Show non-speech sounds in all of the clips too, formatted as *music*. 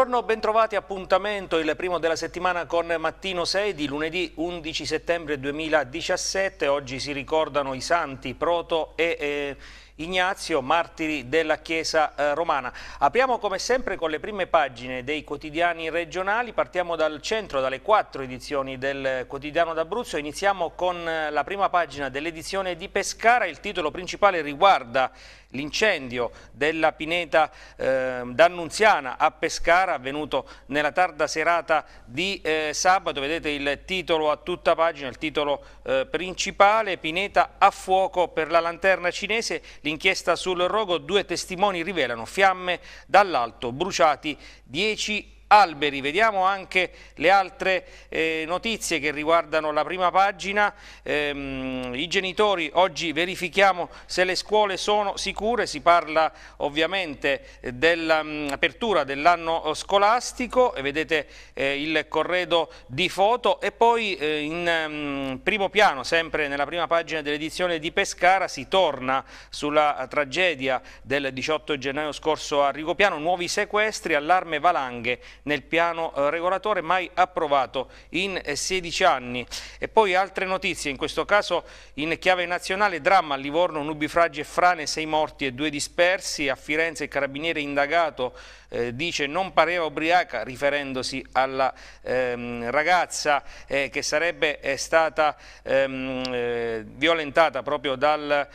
Buongiorno, bentrovati, appuntamento il primo della settimana con Mattino 6 di lunedì 11 settembre 2017. Oggi si ricordano i santi Proto e... Eh, Ignazio, martiri della Chiesa eh, romana. Apriamo come sempre con le prime pagine dei quotidiani regionali, partiamo dal centro, dalle quattro edizioni del quotidiano d'Abruzzo, iniziamo con eh, la prima pagina dell'edizione di Pescara, il titolo principale riguarda l'incendio della pineta eh, d'Annunziana a Pescara avvenuto nella tarda serata di eh, sabato, vedete il titolo a tutta pagina, il titolo eh, principale, pineta a fuoco per la lanterna cinese, Inchiesta sul rogo, due testimoni rivelano fiamme dall'alto, bruciati 10 alberi. Vediamo anche le altre eh, notizie che riguardano la prima pagina. Ehm, I genitori, oggi verifichiamo se le scuole sono sicure, si parla ovviamente eh, dell'apertura mm, dell'anno eh, scolastico, e vedete eh, il corredo di foto e poi eh, in mh, mm, primo piano, sempre nella prima pagina dell'edizione di Pescara, si torna sulla eh, tragedia del 18 gennaio scorso a Rigopiano, nuovi sequestri, allarme valanghe nel piano eh, regolatore mai approvato in 16 eh, anni. E poi altre notizie, in questo caso in chiave nazionale, dramma a Livorno, nubifragi e frane, sei morti e due dispersi, a Firenze il carabiniere indagato eh, dice non pareva ubriaca riferendosi alla ehm, ragazza eh, che sarebbe eh, stata ehm, eh, violentata proprio dal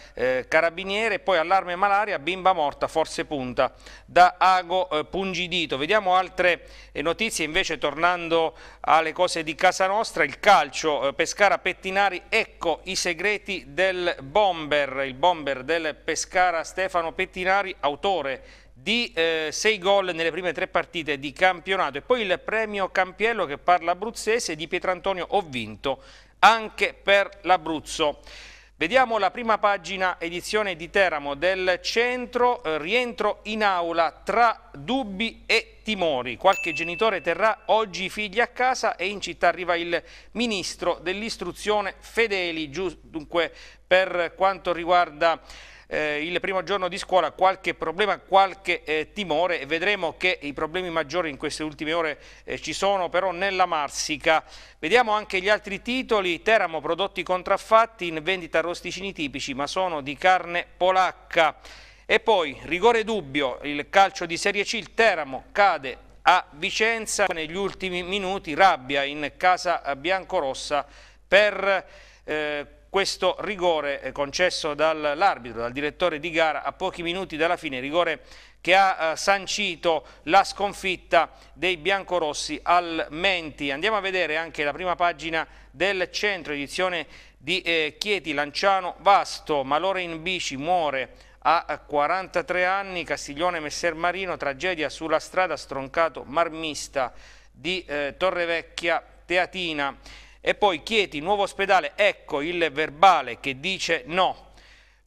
carabiniere, poi allarme malaria, bimba morta, forse punta da ago pungidito. Vediamo altre notizie invece tornando alle cose di casa nostra, il calcio eh, Pescara Pettinari, ecco i segreti del bomber, il bomber del Pescara Stefano Pettinari, autore di 6 eh, gol nelle prime tre partite di campionato e poi il premio Campiello che parla abruzzese di Pietrantonio ho vinto anche per l'Abruzzo. Vediamo la prima pagina edizione di Teramo del centro, eh, rientro in aula tra dubbi e timori. Qualche genitore terrà oggi i figli a casa e in città arriva il ministro dell'istruzione Fedeli, dunque per quanto riguarda eh, il primo giorno di scuola qualche problema, qualche eh, timore, vedremo che i problemi maggiori in queste ultime ore eh, ci sono però nella Marsica. Vediamo anche gli altri titoli, Teramo prodotti contraffatti in vendita a rosticini tipici ma sono di carne polacca. E poi rigore dubbio, il calcio di Serie C, il Teramo cade a Vicenza, negli ultimi minuti rabbia in casa biancorossa per eh, questo rigore eh, concesso dall'arbitro, dal direttore di gara a pochi minuti dalla fine, rigore che ha eh, sancito la sconfitta dei biancorossi al Menti. Andiamo a vedere anche la prima pagina del centro edizione di eh, Chieti, Lanciano, Vasto, Malore in bici, muore a 43 anni, Castiglione Messer Marino, tragedia sulla strada, stroncato marmista di Torrevecchia, Teatina. E poi Chieti, nuovo ospedale, ecco il verbale che dice no.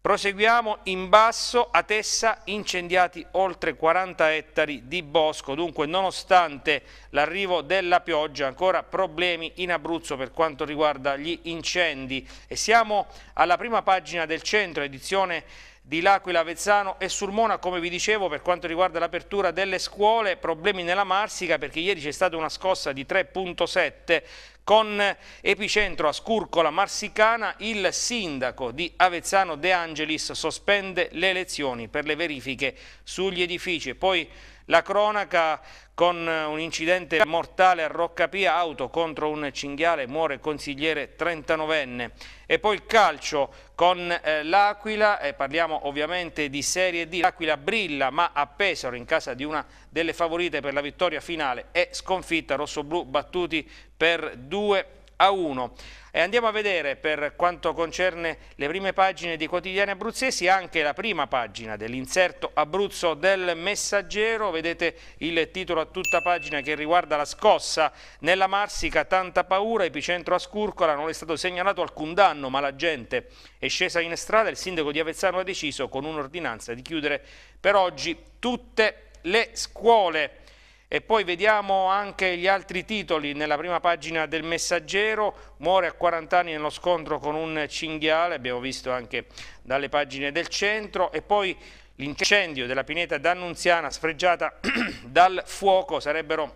Proseguiamo in basso, a Tessa incendiati oltre 40 ettari di bosco, dunque nonostante l'arrivo della pioggia ancora problemi in Abruzzo per quanto riguarda gli incendi. E siamo alla prima pagina del centro, edizione di L'Aquila, Vezzano e Sulmona, come vi dicevo, per quanto riguarda l'apertura delle scuole, problemi nella Marsica perché ieri c'è stata una scossa di 3.7 con epicentro a Scurcola Marsicana, il sindaco di Avezzano De Angelis sospende le elezioni per le verifiche sugli edifici. Poi la cronaca con un incidente mortale a Roccapia, auto contro un cinghiale, muore consigliere 39enne. E poi il calcio con eh, l'Aquila, eh, parliamo ovviamente di Serie D, l'Aquila brilla ma a Pesaro in casa di una delle favorite per la vittoria finale è sconfitta, rosso-blu battuti per 2 a 1. E andiamo a vedere per quanto concerne le prime pagine dei quotidiani abruzzesi anche la prima pagina dell'inserto Abruzzo del Messaggero, vedete il titolo a tutta pagina che riguarda la scossa nella Marsica, tanta paura, epicentro a Scurcola, non è stato segnalato alcun danno ma la gente è scesa in strada, il sindaco di Avezzano ha deciso con un'ordinanza di chiudere per oggi tutte le scuole. E poi vediamo anche gli altri titoli nella prima pagina del Messaggero, muore a 40 anni nello scontro con un cinghiale, abbiamo visto anche dalle pagine del centro, e poi l'incendio della pineta d'Annunziana sfreggiata *clears throat* dal fuoco, sarebbero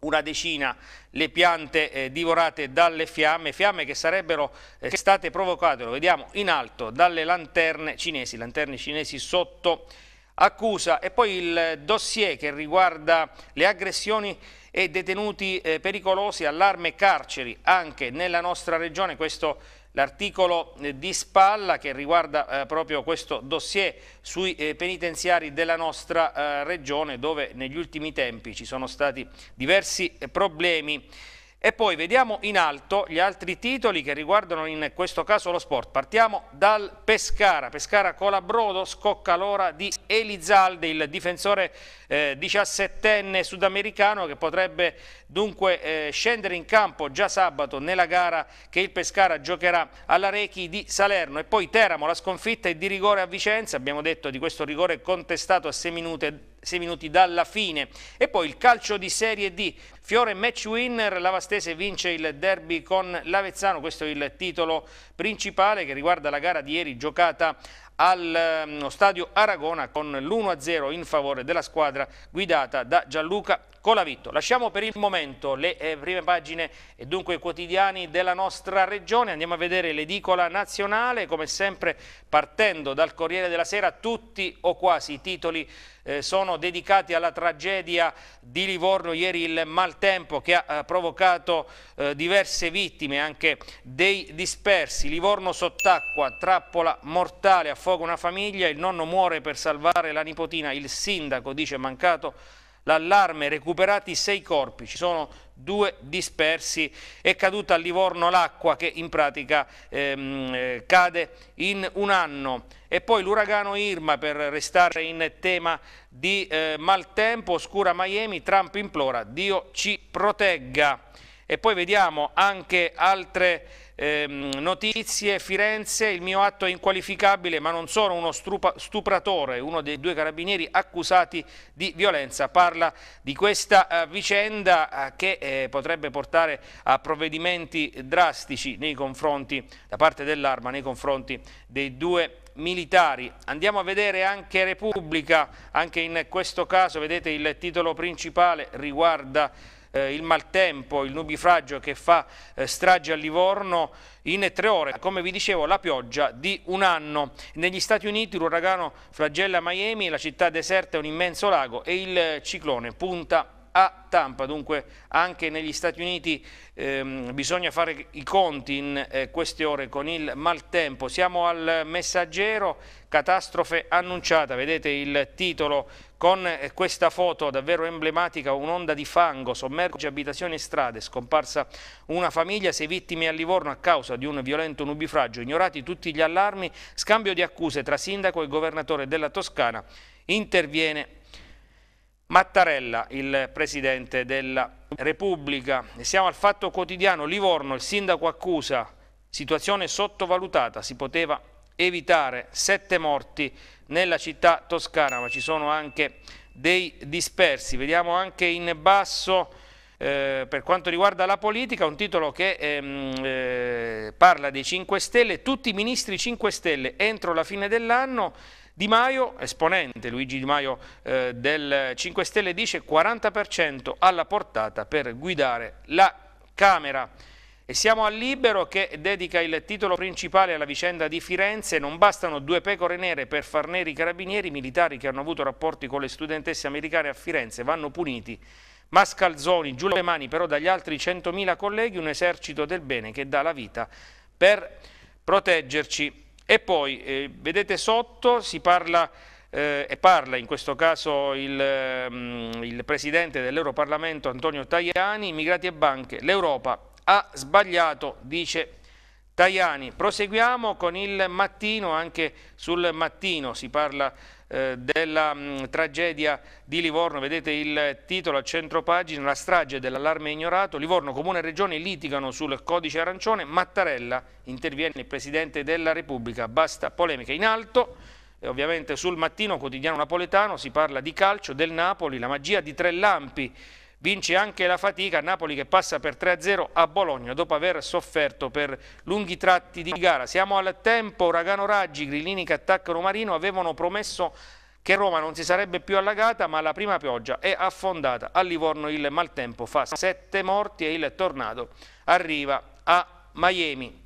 una decina le piante eh, divorate dalle fiamme, fiamme che sarebbero eh, state provocate, lo vediamo in alto, dalle lanterne cinesi, lanterne cinesi sotto accusa e poi il dossier che riguarda le aggressioni e detenuti eh, pericolosi, allarme carceri anche nella nostra regione, questo l'articolo eh, di spalla che riguarda eh, proprio questo dossier sui eh, penitenziari della nostra eh, regione dove negli ultimi tempi ci sono stati diversi eh, problemi. E poi vediamo in alto gli altri titoli che riguardano in questo caso lo sport. Partiamo dal Pescara. Pescara Colabrodo scocca l'ora di Elizalde, il difensore eh, 17enne sudamericano che potrebbe dunque eh, scendere in campo già sabato nella gara che il Pescara giocherà alla Rechi di Salerno e poi Teramo la sconfitta è di rigore a Vicenza, abbiamo detto di questo rigore contestato a 6 minuti 6 minuti dalla fine. E poi il calcio di Serie D, Fiore match winner, Lavastese vince il derby con l'Avezzano, questo è il titolo principale che riguarda la gara di ieri giocata allo ehm, stadio Aragona con l'1-0 in favore della squadra guidata da Gianluca Colavitto. Lasciamo per il momento le eh, prime pagine e eh, dunque i quotidiani della nostra regione, andiamo a vedere l'edicola nazionale, come sempre partendo dal Corriere della Sera tutti o quasi i titoli eh, sono dedicati alla tragedia di Livorno, ieri il maltempo che ha eh, provocato eh, diverse vittime, anche dei dispersi. Livorno sott'acqua, trappola mortale, affoga una famiglia, il nonno muore per salvare la nipotina, il sindaco dice mancato l'allarme, recuperati sei corpi, ci sono due dispersi, è caduta a Livorno l'acqua che in pratica ehm, eh, cade in un anno. E poi l'uragano Irma, per restare in tema di eh, maltempo, oscura Miami, Trump implora Dio ci protegga. E poi vediamo anche altre ehm, notizie, Firenze, il mio atto è inqualificabile ma non sono uno strupa, stupratore, uno dei due carabinieri accusati di violenza, parla di questa eh, vicenda eh, che eh, potrebbe portare a provvedimenti drastici nei confronti, da parte dell'Arma nei confronti dei due militari. Andiamo a vedere anche Repubblica, anche in questo caso vedete il titolo principale riguarda eh, il maltempo, il nubifragio che fa eh, strage a Livorno in tre ore. Come vi dicevo, la pioggia di un anno. Negli Stati Uniti l'uragano flagella Miami, la città deserta è un immenso lago e il eh, ciclone punta a Tampa, dunque anche negli Stati Uniti ehm, bisogna fare i conti in eh, queste ore con il maltempo. Siamo al messaggero, catastrofe annunciata, vedete il titolo con eh, questa foto davvero emblematica, un'onda di fango sommerge abitazioni e strade, scomparsa una famiglia, sei vittime a Livorno a causa di un violento nubifragio, ignorati tutti gli allarmi, scambio di accuse tra sindaco e governatore della Toscana, interviene Mattarella, il presidente della Repubblica. Siamo al fatto quotidiano, Livorno, il sindaco accusa, situazione sottovalutata, si poteva evitare sette morti nella città toscana, ma ci sono anche dei dispersi. Vediamo anche in basso eh, per quanto riguarda la politica, un titolo che ehm, eh, parla dei 5 Stelle, tutti i ministri 5 Stelle entro la fine dell'anno, Di Maio, esponente Luigi Di Maio eh, del 5 Stelle, dice 40% alla portata per guidare la Camera. E siamo al Libero che dedica il titolo principale alla vicenda di Firenze. Non bastano due pecore nere per far neri i carabinieri. I militari che hanno avuto rapporti con le studentesse americane a Firenze vanno puniti. Mascalzoni, giù le mani però dagli altri 100.000 colleghi, un esercito del bene che dà la vita per proteggerci. E poi, eh, vedete sotto, si parla, eh, e parla in questo caso il, mm, il Presidente dell'Europarlamento Antonio Tajani, immigrati e banche, l'Europa ha sbagliato, dice Tajani. Proseguiamo con il mattino, anche sul mattino si parla eh, della mm, tragedia di Livorno, vedete il titolo a centro pagina, la strage dell'allarme ignorato, Livorno, Comune e Regione litigano sul codice arancione, Mattarella interviene il Presidente della Repubblica, basta polemica in alto, e ovviamente sul mattino quotidiano napoletano si parla di calcio, del Napoli, la magia di tre lampi, Vince anche la fatica Napoli che passa per 3-0 a Bologna dopo aver sofferto per lunghi tratti di gara. Siamo al tempo, Ragano Raggi, Grillini che attaccano Marino avevano promesso che Roma non si sarebbe più allagata ma la prima pioggia è affondata. A Livorno il maltempo fa sette morti e il tornado arriva a Miami.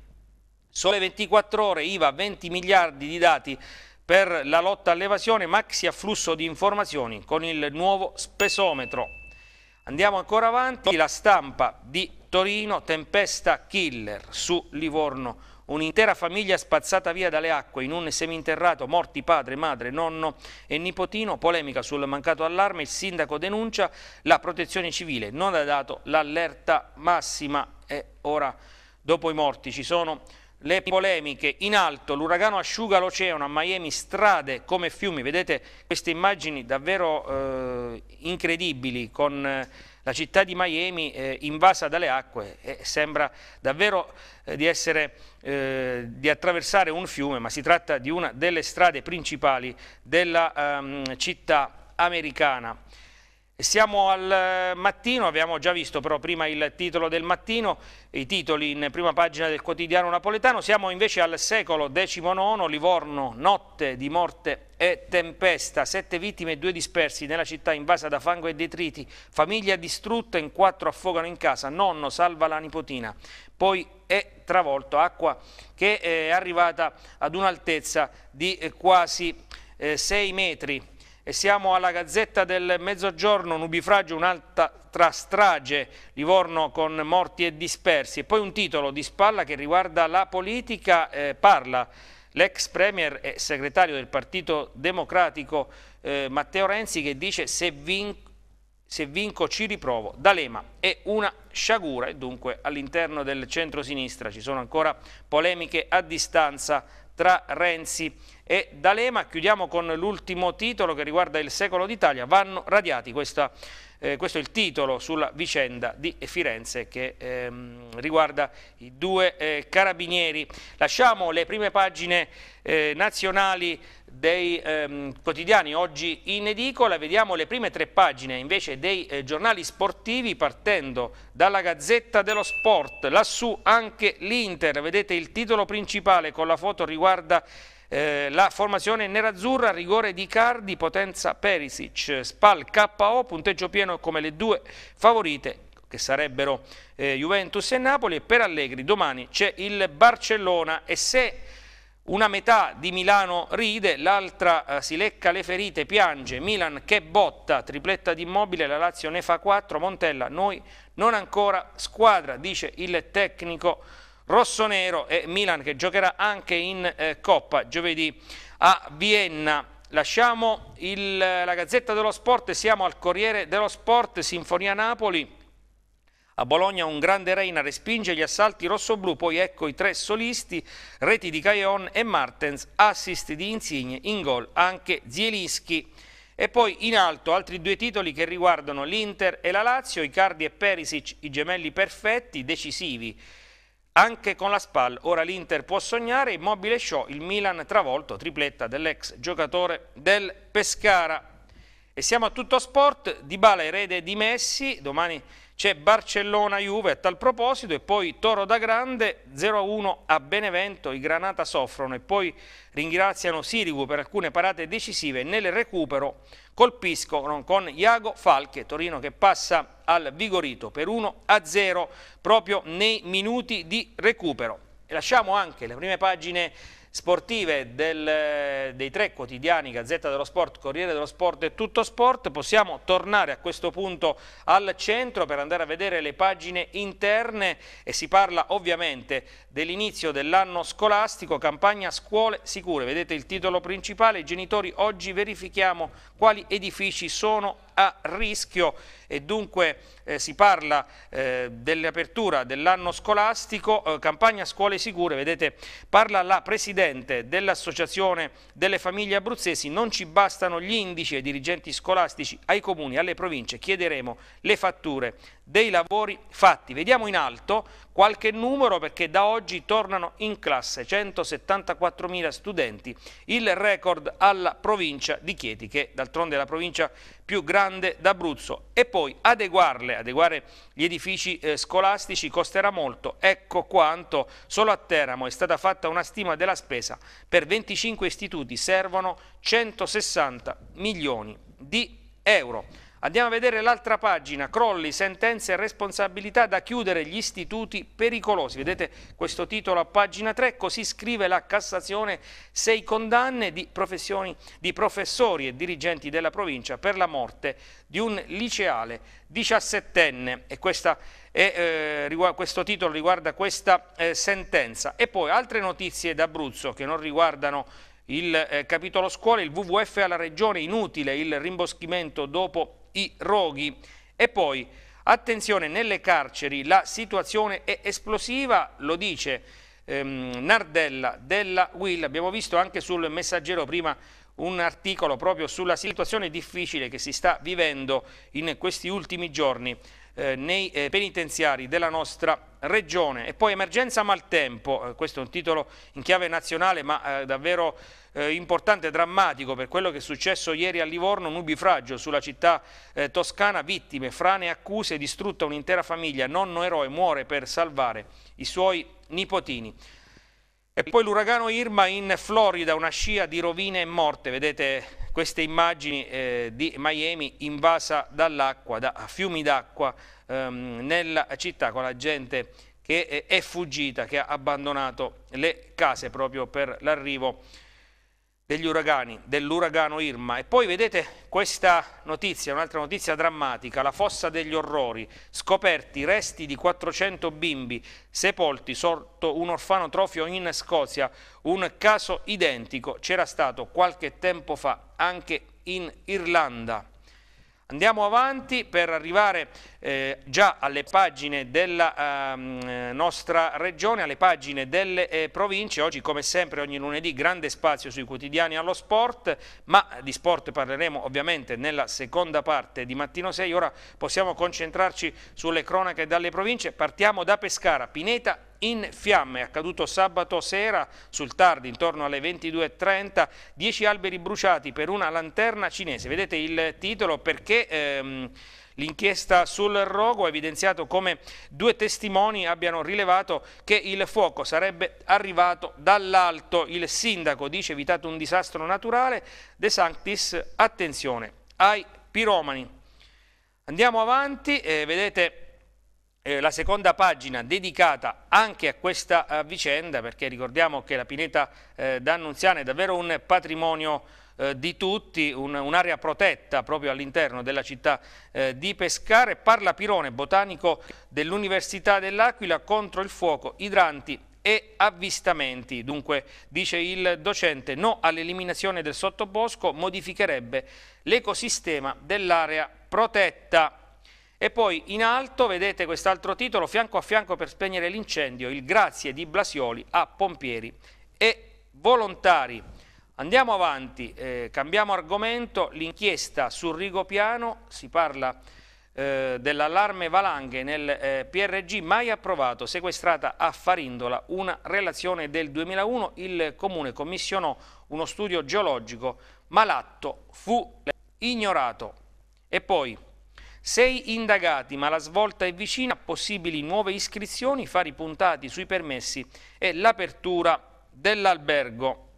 Sole 24 ore, IVA 20 miliardi di dati per la lotta all'evasione, maxi afflusso di informazioni con il nuovo spesometro. Andiamo ancora avanti, la stampa di Torino, tempesta killer su Livorno. Un'intera famiglia spazzata via dalle acque in un seminterrato, morti padre, madre, nonno e nipotino. Polemica sul mancato allarme, il sindaco denuncia la protezione civile, non ha dato l'allerta massima e ora dopo i morti ci sono le polemiche in alto, l'uragano asciuga l'oceano, a Miami strade come fiumi, vedete queste immagini davvero eh, incredibili con eh, la città di Miami eh, invasa dalle acque e sembra davvero eh, di, essere, eh, di attraversare un fiume, ma si tratta di una delle strade principali della ehm, città americana. Siamo al eh, mattino, abbiamo già visto però prima il titolo del mattino, i titoli in prima pagina del quotidiano napoletano, siamo invece al secolo XIX, Livorno, notte di morte e tempesta, sette vittime e due dispersi nella città invasa da fango e detriti, famiglia distrutta, in quattro affogano in casa, nonno salva la nipotina, poi è travolto acqua che eh, è arrivata ad un'altezza di eh, quasi 6 metri. E siamo alla Gazzetta del Mezzogiorno, Nubifragio, un'altra strage, Livorno con morti e dispersi. E poi un titolo di spalla che riguarda la politica, eh, parla l'ex premier e segretario del Partito Democratico eh, Matteo Renzi che dice se, vin se vinco ci riprovo. D'Alema è una sciagura e dunque all'interno del centro-sinistra ci sono ancora polemiche a distanza tra Renzi e D'Alema. Chiudiamo con l'ultimo titolo che riguarda il secolo d'Italia. Vanno radiati questa eh, questo è il titolo sulla vicenda di Firenze che ehm, riguarda i due eh, carabinieri. Lasciamo le prime pagine eh, nazionali dei ehm, quotidiani oggi in edicola, vediamo le prime tre pagine invece dei eh, giornali sportivi partendo dalla Gazzetta dello Sport, lassù anche l'Inter, vedete il titolo principale con la foto riguarda eh, la formazione nerazzurra, rigore di Cardi, potenza Perisic, Spal KO, punteggio pieno come le due favorite che sarebbero eh, Juventus e Napoli e per Allegri domani c'è il Barcellona e se una metà di Milano ride, l'altra eh, si lecca le ferite, piange, Milan che botta, tripletta di immobile, la Lazio ne fa 4, Montella noi non ancora squadra, dice il tecnico rossonero e Milan che giocherà anche in eh, Coppa giovedì a Vienna. Lasciamo il, la Gazzetta dello Sport, siamo al Corriere dello Sport, Sinfonia Napoli. A Bologna un grande Reina respinge gli assalti rosso-blu, poi ecco i tre solisti, reti di Cajon e Martens, assist di Insigne, in gol anche Zielinski. E poi in alto altri due titoli che riguardano l'Inter e la Lazio, Icardi e Perisic, i gemelli perfetti, decisivi anche con la SPAL. Ora l'Inter può sognare, immobile show, il Milan travolto, tripletta dell'ex giocatore del Pescara. E siamo a tutto sport, Dybala erede di Messi, domani c'è Barcellona-Juve a tal proposito e poi Toro da Grande 0-1 a Benevento, i Granata soffrono e poi ringraziano Sirigu per alcune parate decisive nel recupero colpiscono con Iago Falche, Torino che passa al Vigorito per 1-0 proprio nei minuti di recupero. E lasciamo anche le prime pagine sportive del, dei tre quotidiani Gazzetta dello Sport, Corriere dello Sport e Tutto Sport, possiamo tornare a questo punto al centro per andare a vedere le pagine interne e si parla ovviamente dell'inizio dell'anno scolastico, campagna scuole sicure, vedete il titolo principale, i genitori oggi verifichiamo quali edifici sono a rischio e dunque eh, si parla eh, dell'apertura dell'anno scolastico, eh, campagna scuole sicure, vedete parla la presidente dell'associazione delle famiglie abruzzesi, non ci bastano gli indici ai dirigenti scolastici, ai comuni, alle province, chiederemo le fatture dei lavori fatti. Vediamo in alto qualche numero perché da oggi tornano in classe 174.000 studenti, il record alla provincia di Chieti che d'altronde è la provincia più grande d'Abruzzo e poi adeguarle, adeguare gli edifici eh, scolastici costerà molto, ecco quanto solo a Teramo è stata fatta una stima della spesa, per 25 istituti servono 160 milioni di euro. Andiamo a vedere l'altra pagina, crolli, sentenze e responsabilità da chiudere gli istituti pericolosi. Vedete questo titolo a pagina 3, così scrive la Cassazione sei condanne di, di professori e dirigenti della provincia per la morte di un liceale diciassettenne e questa e, eh, questo titolo riguarda questa eh, sentenza. E poi altre notizie d'Abruzzo che non riguardano il eh, capitolo scuola, il WWF alla regione inutile, il rimboschimento dopo i roghi. E poi, attenzione, nelle carceri la situazione è esplosiva, lo dice ehm, Nardella della Will, abbiamo visto anche sul messaggero prima un articolo proprio sulla situazione difficile che si sta vivendo in questi ultimi giorni eh, nei eh, penitenziari della nostra regione. E poi emergenza maltempo, eh, questo è un titolo in chiave nazionale ma eh, davvero importante e drammatico per quello che è successo ieri a Livorno, nubifragio sulla città toscana, vittime, frane accuse, distrutta un'intera famiglia, nonno eroe muore per salvare i suoi nipotini. E poi l'uragano Irma in Florida, una scia di rovine e morte, vedete queste immagini eh, di Miami invasa dall'acqua, da fiumi d'acqua ehm, nella città con la gente che è fuggita, che ha abbandonato le case proprio per l'arrivo degli uragani, dell'uragano Irma. E poi vedete questa notizia, un'altra notizia drammatica, la fossa degli orrori, scoperti resti di 400 bimbi sepolti sotto un orfanotrofio in Scozia, un caso identico c'era stato qualche tempo fa anche in Irlanda. Andiamo avanti per arrivare eh, già alle pagine della eh, nostra regione, alle pagine delle eh, province. Oggi come sempre ogni lunedì grande spazio sui quotidiani allo sport, ma di sport parleremo ovviamente nella seconda parte di Mattino 6. Ora possiamo concentrarci sulle cronache dalle province. Partiamo da Pescara, Pineta in fiamme, accaduto sabato sera sul tardi, intorno alle 22.30, 10 alberi bruciati per una lanterna cinese. Vedete il titolo perché... Ehm, L'inchiesta sul rogo ha evidenziato come due testimoni abbiano rilevato che il fuoco sarebbe arrivato dall'alto. Il sindaco dice evitato un disastro naturale. De Sanctis, attenzione ai piromani. Andiamo avanti, eh, vedete eh, la seconda pagina dedicata anche a questa a eh, vicenda, perché ricordiamo che la pineta eh, d'Annunziana è davvero un patrimonio eh, di tutti, un'area un protetta proprio all'interno della città eh, di Pescare. Parla Pirone, botanico dell'Università dell'Aquila, contro il fuoco, idranti e avvistamenti. Dunque, dice il docente, no all'eliminazione del sottobosco modificherebbe l'ecosistema dell'area protetta. E poi in alto vedete quest'altro titolo, fianco a fianco per spegnere l'incendio, il grazie di Blasioli a pompieri e volontari. Andiamo avanti, eh, cambiamo argomento, l'inchiesta su Rigopiano, si parla eh, dell'allarme valanghe nel eh, PRG mai approvato, sequestrata a Farindola, una relazione del 2001, il comune commissionò uno studio geologico, ma l'atto fu ignorato. E poi sei indagati, ma la svolta è vicina possibili nuove iscrizioni, fari puntati sui permessi e l'apertura dell'albergo.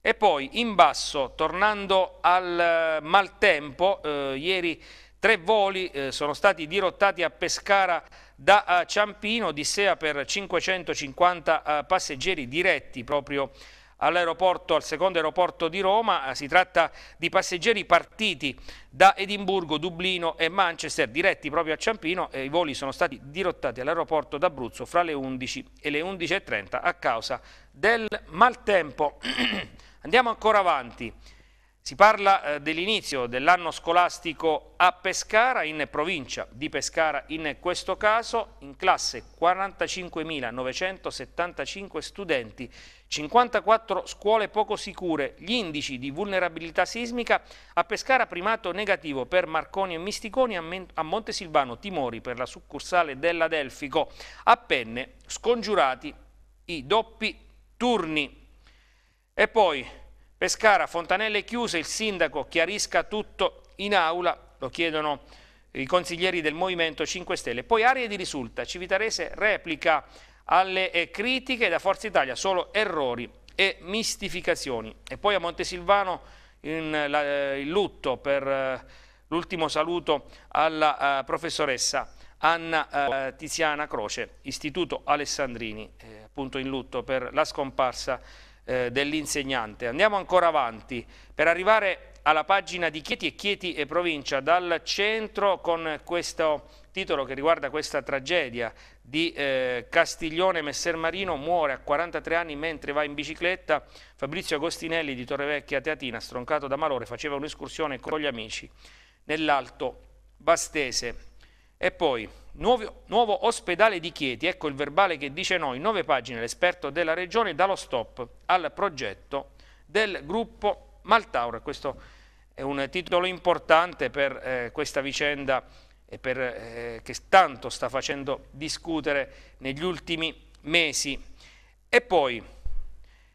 E poi in basso, tornando al eh, maltempo, eh, ieri tre voli eh, sono stati dirottati a Pescara da eh, Ciampino, di Sea per 550 eh, passeggeri diretti proprio a al secondo aeroporto di Roma, eh, si tratta di passeggeri partiti da Edimburgo, Dublino e Manchester, diretti proprio a Ciampino e i voli sono stati dirottati all'aeroporto d'Abruzzo fra le 11 e le 11.30 a causa del maltempo. *clears throat* Andiamo ancora avanti. Si parla eh, dell'inizio dell'anno scolastico a Pescara, in provincia di Pescara in questo caso, in classe 45.975 studenti 54 scuole poco sicure, gli indici di vulnerabilità sismica, a Pescara primato negativo per Marconi e Misticoni, a Montesilvano timori per la succursale dell'Adelfico, a Penne scongiurati i doppi turni. E poi Pescara, Fontanelle chiuse, il sindaco chiarisca tutto in aula, lo chiedono i consiglieri del Movimento 5 Stelle. Poi aree di risulta, Civitarese replica alle eh, critiche da Forza Italia solo errori e mistificazioni. E poi a Montesilvano in, la, eh, il lutto per eh, l'ultimo saluto alla uh, professoressa Anna uh, Tiziana Croce, Istituto Alessandrini, eh, appunto in lutto per la scomparsa eh, dell'insegnante. Andiamo ancora avanti per arrivare alla pagina di Chieti e Chieti e provincia dal centro con questo titolo che riguarda questa tragedia di eh, Castiglione Marino, muore a 43 anni mentre va in bicicletta, Fabrizio Agostinelli di Torrevecchia Teatina, stroncato da malore, faceva un'escursione con gli amici nell'Alto Bastese. E poi, nuovo, nuovo, ospedale di Chieti, ecco il verbale che dice noi, nove pagine l'esperto della regione dà lo stop al progetto del gruppo Maltaur. Questo è un titolo importante per eh, questa vicenda per, eh, che tanto sta facendo discutere negli ultimi mesi. E poi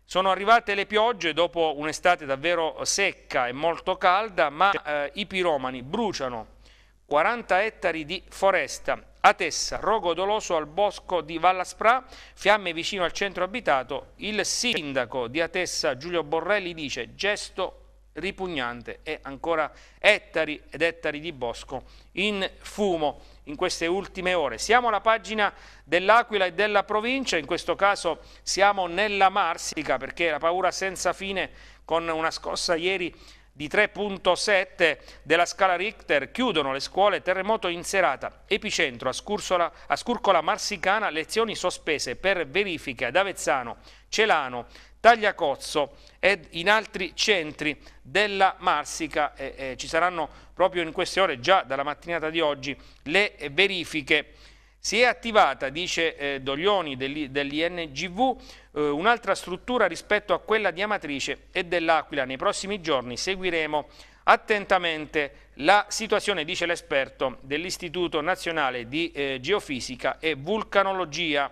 sono arrivate le piogge dopo un'estate davvero secca e molto calda, ma eh, i piromani bruciano 40 ettari di foresta a Tessa, Rogo Doloso al bosco di Vallaspra, fiamme vicino al centro abitato, il sindaco di Atessa Giulio Borrelli dice gesto ripugnante e ancora ettari ed ettari di bosco in fumo in queste ultime ore. Siamo alla pagina dell'Aquila e della provincia, in questo caso siamo nella Marsica perché la paura senza fine con una scossa ieri di 3.7 della scala Richter chiudono le scuole, terremoto in serata, epicentro a, Scursola, a Scurcola Marsicana, lezioni sospese per verifiche ad Avezzano, Celano, Tagliacozzo ed in altri centri della Marsica. Eh, eh, ci saranno proprio in queste ore, già dalla mattinata di oggi, le verifiche. Si è attivata, dice eh, Doglioni dell'INGV, eh, un'altra struttura rispetto a quella di Amatrice e dell'Aquila. Nei prossimi giorni seguiremo attentamente la situazione, dice l'esperto dell'Istituto Nazionale di eh, Geofisica e Vulcanologia.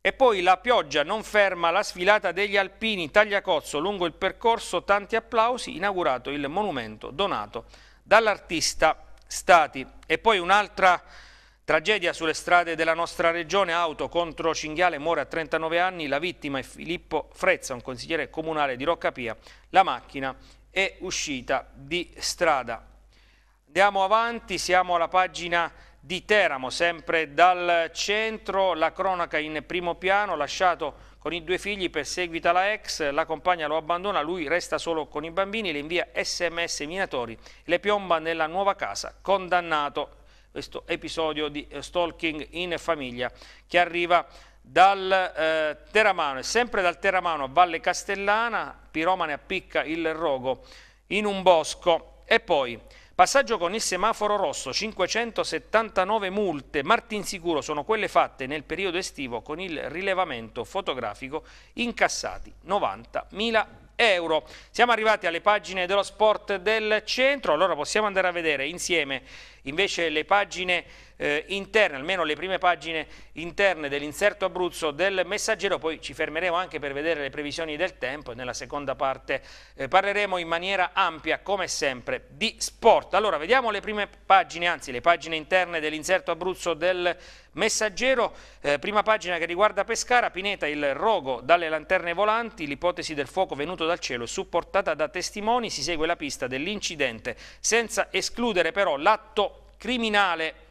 E poi la pioggia non ferma la sfilata degli alpini Tagliacozzo lungo il percorso, tanti applausi, inaugurato il monumento donato dall'artista Stati. E poi un'altra tragedia sulle strade della nostra regione, auto contro cinghiale, muore a 39 anni, la vittima è Filippo Frezza, un consigliere comunale di Roccapia, la macchina è uscita di strada. Andiamo avanti, siamo alla pagina di Teramo, sempre dal centro, la cronaca in primo piano, lasciato con i due figli, perseguita la ex, la compagna lo abbandona, lui resta solo con i bambini, le invia sms minatori, le piomba nella nuova casa, condannato questo episodio di eh, stalking in famiglia che arriva dal eh, Teramano e sempre dal Teramano a Valle Castellana, Piromane appicca il rogo in un bosco e poi Passaggio con il semaforo rosso, 579 multe, martinsicuro sono quelle fatte nel periodo estivo con il rilevamento fotografico incassati 90.000 euro. Siamo arrivati alle pagine dello sport del centro, allora possiamo andare a vedere insieme invece le pagine eh, interne, almeno le prime pagine interne dell'inserto Abruzzo del Messaggero, poi ci fermeremo anche per vedere le previsioni del tempo e nella seconda parte eh, parleremo in maniera ampia, come sempre, di sport. Allora, vediamo le prime pagine, anzi le pagine interne dell'inserto Abruzzo del Messaggero, eh, prima pagina che riguarda Pescara, Pineta il rogo dalle lanterne volanti, l'ipotesi del fuoco venuto dal cielo supportata da testimoni, si segue la pista dell'incidente senza escludere però l'atto criminale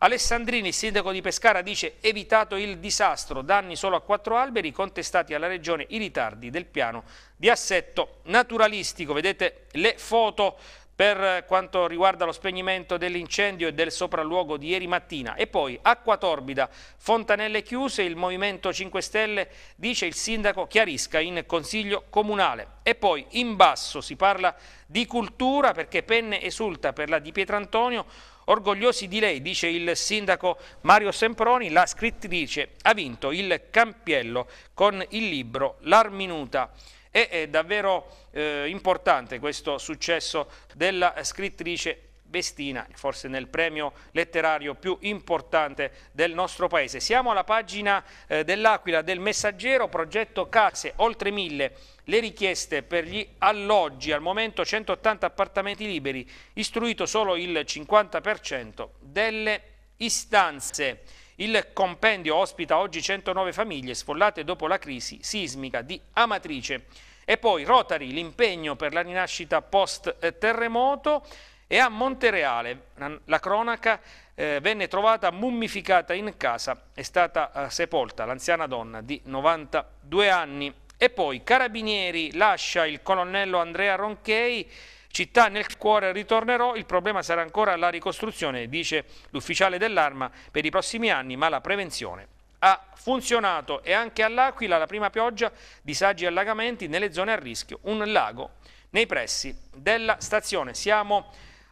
Alessandrini, sindaco di Pescara, dice evitato il disastro, danni solo a quattro alberi, contestati alla regione i ritardi del piano di assetto naturalistico. Vedete le foto per quanto riguarda lo spegnimento dell'incendio e del sopralluogo di ieri mattina. E poi acqua torbida, fontanelle chiuse, il Movimento 5 Stelle dice il sindaco chiarisca in consiglio comunale. E poi in basso si parla di cultura perché Penne esulta per la di Pietrantonio, Orgogliosi di lei, dice il sindaco Mario Semproni, la scrittrice ha vinto il campiello con il libro L'Arminuta. E è davvero eh, importante questo successo della scrittrice Bestina, forse nel premio letterario più importante del nostro paese. Siamo alla pagina eh, dell'Aquila del Messaggero, progetto case, oltre mille le richieste per gli alloggi, al momento 180 appartamenti liberi, istruito solo il 50% delle istanze. Il compendio ospita oggi 109 famiglie sfollate dopo la crisi sismica di Amatrice. E poi Rotary, l'impegno per la rinascita post-terremoto e a Montereale la cronaca eh, venne trovata mummificata in casa, è stata eh, sepolta l'anziana donna di 92 anni. E poi Carabinieri lascia il colonnello Andrea Ronchei, città nel cuore ritornerò, il problema sarà ancora la ricostruzione, dice l'ufficiale dell'arma per i prossimi anni, ma la prevenzione ha funzionato e anche all'Aquila la prima pioggia, disagi e allagamenti nelle zone a rischio, un lago nei pressi della stazione. Siamo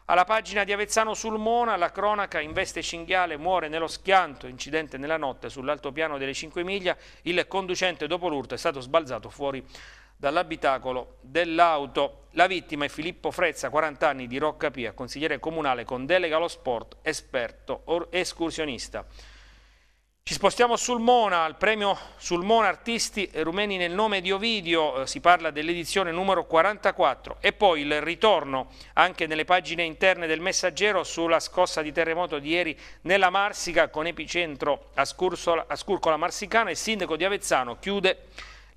alla pagina di Avezzano sul Mona, la cronaca investe cinghiale, muore nello schianto, incidente nella notte sull'altopiano delle 5 miglia, il conducente dopo l'urto è stato sbalzato fuori dall'abitacolo dell'auto. La vittima è Filippo Frezza, 40 anni di Roccapia, consigliere comunale con delega allo sport, esperto escursionista. Ci spostiamo sul Mona, al premio sul Mona Artisti Rumeni nel nome di Ovidio, eh, si parla dell'edizione numero 44 e poi il ritorno anche nelle pagine interne del Messaggero sulla scossa di terremoto di ieri nella Marsica con epicentro a, Scurcola Marsicana, il sindaco di Avezzano chiude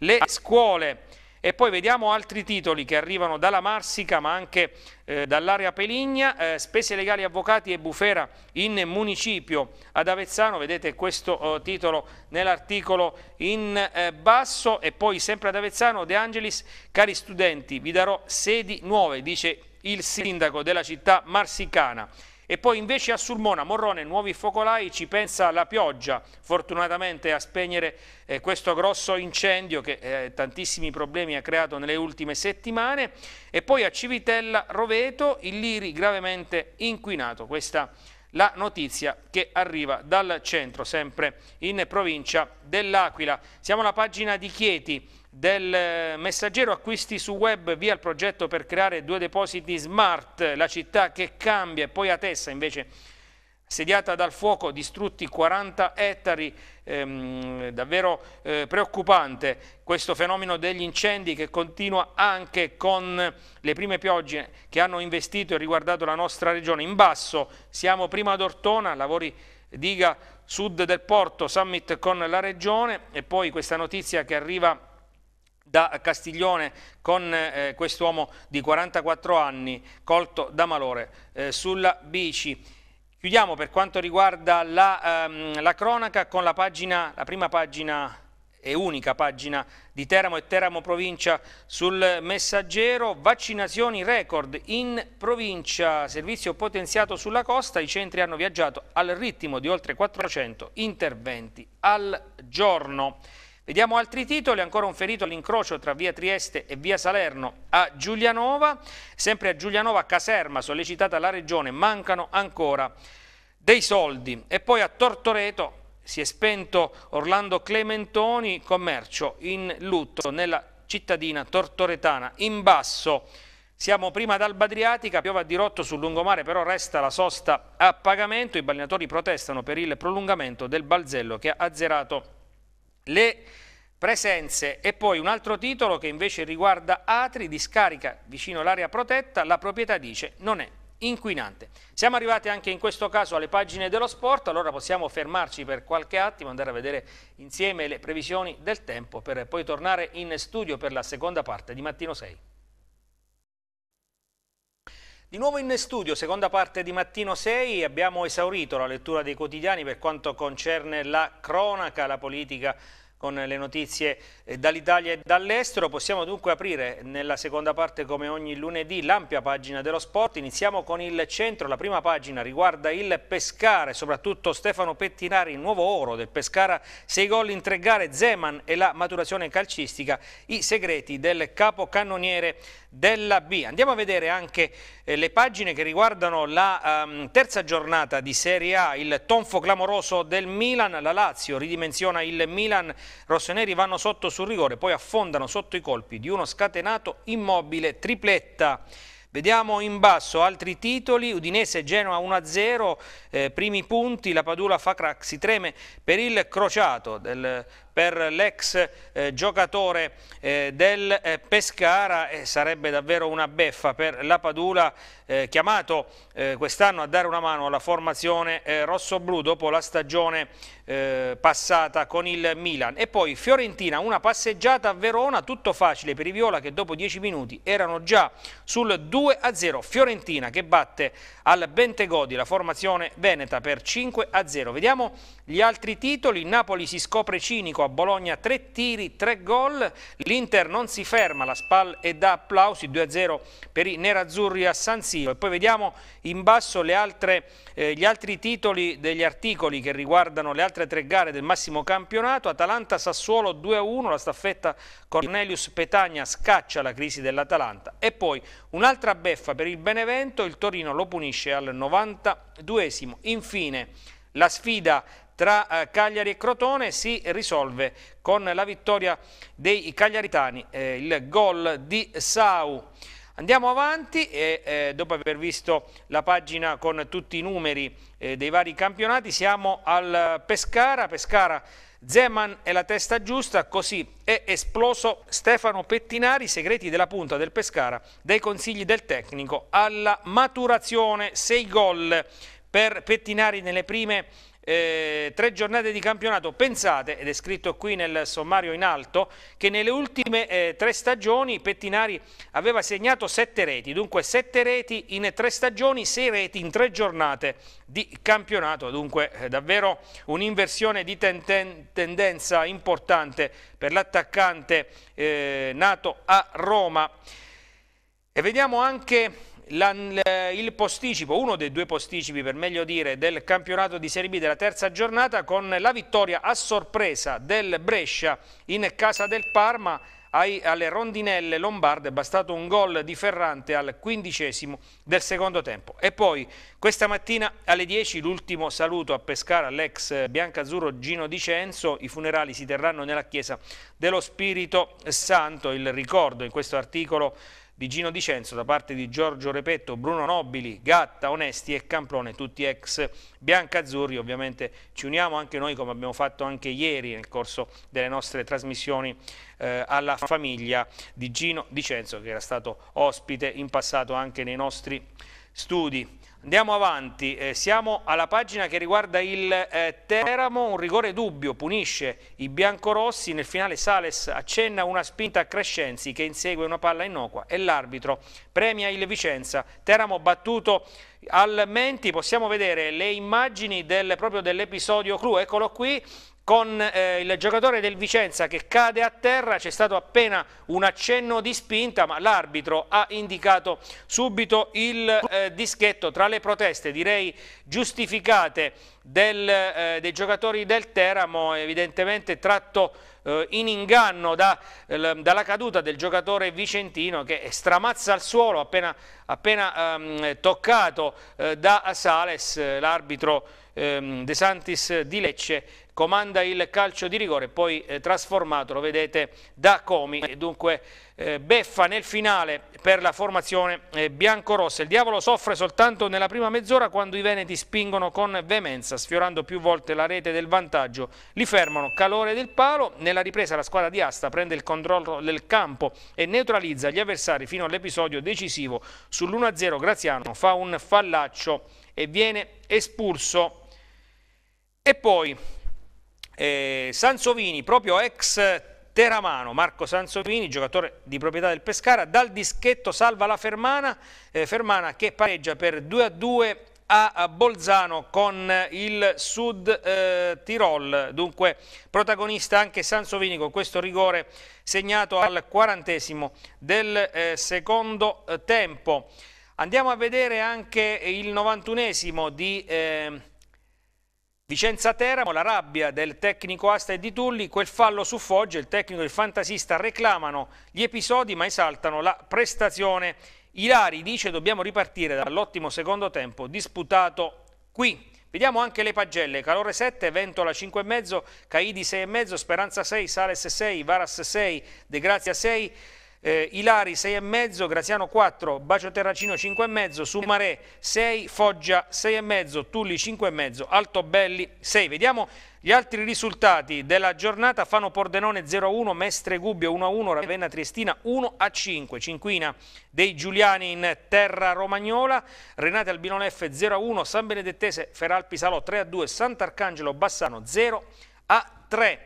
le scuole. E poi vediamo altri titoli che arrivano dalla Marsica ma anche eh, dall'area Peligna, eh, spese legali avvocati e bufera in municipio ad Avezzano, vedete questo eh, titolo nell'articolo in eh, basso e poi sempre ad Avezzano De Angelis, cari studenti vi darò sedi nuove, dice il sindaco della città marsicana. E poi invece a Sulmona, Morrone, nuovi focolai, ci pensa la pioggia, fortunatamente a spegnere eh, questo grosso incendio che eh, tantissimi problemi ha creato nelle ultime settimane. E poi a Civitella, Roveto, il Liri gravemente inquinato. Questa la notizia che arriva dal centro, sempre in provincia dell'Aquila. Siamo alla pagina di Chieti del messaggero acquisti su web via il progetto per creare due depositi smart, la città che cambia e poi a Tessa invece sediata dal fuoco, distrutti 40 ettari, ehm, davvero eh, preoccupante questo fenomeno degli incendi che continua anche con le prime piogge che hanno investito e riguardato la nostra regione. In basso siamo prima ad Ortona, lavori diga sud del porto, summit con la regione e poi questa notizia che arriva da Castiglione con eh, quest'uomo di 44 anni colto da malore eh, sulla bici. Chiudiamo per quanto riguarda la, ehm, la cronaca con la, pagina, la prima pagina e unica pagina di Teramo e Teramo provincia sul messaggero, vaccinazioni record in provincia, servizio potenziato sulla costa, i centri hanno viaggiato al ritmo di oltre 400 interventi al giorno. Vediamo altri titoli, ancora un ferito all'incrocio tra via Trieste e via Salerno a Giulianova, sempre a Giulianova Caserma, sollecitata la regione, mancano ancora dei soldi. E poi a Tortoreto si è spento Orlando Clementoni, commercio in lutto nella cittadina tortoretana. In basso siamo prima ad Alba Adriatica, piova a dirotto sul lungomare, però resta la sosta a pagamento. I balneatori protestano per il prolungamento del balzello che ha azzerato le presenze e poi un altro titolo che invece riguarda Atri, discarica vicino all'area protetta, la proprietà dice non è inquinante. Siamo arrivati anche in questo caso alle pagine dello sport, allora possiamo fermarci per qualche attimo, andare a vedere insieme le previsioni del tempo per poi tornare in studio per la seconda parte di Mattino 6. Di nuovo in studio, seconda parte di Mattino 6, abbiamo esaurito la lettura dei quotidiani per quanto concerne la cronaca, la politica con le notizie eh, dall'Italia e dall'estero. Possiamo dunque aprire nella seconda parte, come ogni lunedì, l'ampia pagina dello sport. Iniziamo con il centro. La prima pagina riguarda il Pescara soprattutto Stefano Pettinari, nuovo oro del Pescara. Sei gol in tre gare, Zeman e la maturazione calcistica, i segreti del capocannoniere della B. Andiamo a vedere anche eh, le pagine che riguardano la um, terza giornata di Serie A, il tonfo clamoroso del Milan, la Lazio ridimensiona il Milan rossoneri vanno sotto sul rigore, poi affondano sotto i colpi di uno scatenato immobile tripletta. Vediamo in basso altri titoli, Udinese Genoa 1-0, eh, primi punti, la Padula fa crack, si treme per il crociato del per l'ex eh, giocatore eh, del eh, Pescara e sarebbe davvero una beffa per la Padula eh, chiamato eh, quest'anno a dare una mano alla formazione eh, rossoblu dopo la stagione passata con il Milan e poi Fiorentina una passeggiata a Verona tutto facile per i Viola che dopo 10 minuti erano già sul 2-0 Fiorentina che batte al Bentegodi la formazione veneta per 5-0 vediamo gli altri titoli Napoli si scopre cinico Domenico a Bologna, tre tiri, tre gol, l'Inter non si ferma, la Spal è da applausi, 2-0 per i nerazzurri a San Siro. E poi vediamo in basso altre, eh, gli altri titoli degli articoli che riguardano le altre tre gare del massimo campionato, Atalanta-Sassuolo 2-1, la staffetta Cornelius Petagna scaccia la crisi dell'Atalanta e poi un'altra beffa per il Benevento, il Torino lo punisce al 92esimo. Infine la sfida tra eh, Cagliari e Crotone si risolve con la vittoria dei Cagliaritani, eh, il gol di Sau. Andiamo avanti e eh, dopo aver visto la pagina con tutti i numeri eh, dei vari campionati siamo al Pescara, Pescara Zeman è la testa giusta, così è esploso Stefano Pettinari, segreti della punta del Pescara, dai consigli del tecnico alla maturazione, 6 gol per Pettinari nelle prime eh, tre giornate di campionato. Pensate, ed è scritto qui nel sommario in alto, che nelle ultime eh, tre stagioni Pettinari aveva segnato sette reti, dunque sette reti in tre stagioni, sei reti in tre giornate di campionato, dunque eh, davvero un'inversione di ten ten tendenza importante per l'attaccante eh, nato a Roma. E vediamo anche la, il posticipo, uno dei due posticipi per meglio dire del campionato di Serie B della terza giornata con la vittoria a sorpresa del Brescia in casa del Parma ai, alle rondinelle lombarde è bastato un gol di Ferrante al quindicesimo del secondo tempo e poi questa mattina alle 10 l'ultimo saluto a Pescara all'ex biancazzurro Gino Dicenzo i funerali si terranno nella chiesa dello Spirito Santo il ricordo in questo articolo di Gino Dicenzo da parte di Giorgio Repetto, Bruno Nobili, Gatta, Onesti e Camplone, tutti ex biancazzurri. Ovviamente ci uniamo anche noi come abbiamo fatto anche ieri nel corso delle nostre trasmissioni eh, alla famiglia di Gino Dicenzo che era stato ospite in passato anche nei nostri studi. Andiamo avanti, eh, siamo alla pagina che riguarda il eh, Teramo, un rigore dubbio, punisce i biancorossi, nel finale Sales accenna una spinta a Crescenzi che insegue una palla innocua e l'arbitro premia il Vicenza, Teramo battuto al Menti, possiamo vedere le immagini del, proprio dell'episodio clou, eccolo qui, con eh, il giocatore del Vicenza che cade a terra, c'è stato appena un accenno di spinta ma l'arbitro ha indicato subito il eh, dischetto tra le proteste direi giustificate del, eh, dei giocatori del Teramo evidentemente tratto eh, in inganno da, dalla caduta del giocatore vicentino che stramazza al suolo appena, appena ehm, toccato eh, da Sales l'arbitro ehm, De Santis di Lecce comanda il calcio di rigore, poi eh, trasformato, lo vedete, da Comi. Dunque eh, beffa nel finale per la formazione eh, biancorossa. Il diavolo soffre soltanto nella prima mezz'ora quando i veneti spingono con veemenza, sfiorando più volte la rete del vantaggio. Li fermano calore del palo, nella ripresa la squadra di Asta prende il controllo del campo e neutralizza gli avversari fino all'episodio decisivo. Sull'1-0 Graziano fa un fallaccio e viene espulso. E poi eh, Sansovini, proprio ex Teramano, Marco Sansovini, giocatore di proprietà del Pescara, dal dischetto salva la Fermana, eh, Fermana che pareggia per 2-2 a a, Bolzano con il Sud eh, Tirol, dunque protagonista anche Sansovini con questo rigore segnato al quarantesimo del eh, secondo eh, tempo. Andiamo a vedere anche il novantunesimo di... Ehm, Vicenza Teramo, la rabbia del tecnico Asta e di Tulli, quel fallo su Foggia, il tecnico e il fantasista reclamano gli episodi ma esaltano la prestazione. Ilari dice dobbiamo ripartire dall'ottimo secondo tempo disputato qui. Vediamo anche le pagelle, Calore 7, Ventola 5,5, Caidi 6,5, Speranza 6, Sales 6, Varas 6, De Grazia 6, eh, Ilari 6,5, Graziano 4, Bacio Terracino 5,5, Sumare 6, Foggia 6,5, Tulli 5,5, Altobelli 6. Vediamo gli altri risultati della giornata, Fano Pordenone 0-1, Mestre Gubbio 1-1, Ravenna Triestina 1-5, Cinquina dei Giuliani in terra romagnola, Renate Albinoleffe 0-1, San Benedettese Feralpi Salò 3-2, Sant'Arcangelo Bassano 0-3.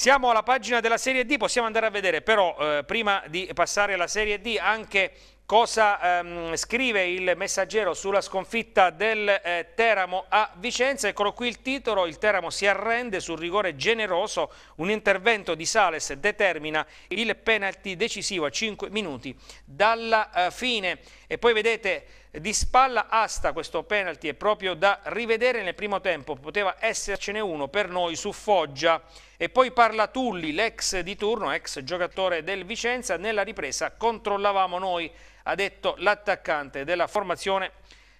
Siamo alla pagina della Serie D, possiamo andare a vedere però eh, prima di passare alla Serie D anche cosa ehm, scrive il messaggero sulla sconfitta del eh, Teramo a Vicenza. Eccolo qui il titolo, il Teramo si arrende sul rigore generoso, un intervento di Sales determina il penalty decisivo a 5 minuti dalla eh, fine. E poi vedete di spalla asta questo penalty è proprio da rivedere nel primo tempo, poteva essercene uno per noi su Foggia e poi parla Tulli, l'ex di turno, ex giocatore del Vicenza, nella ripresa controllavamo noi, ha detto l'attaccante della formazione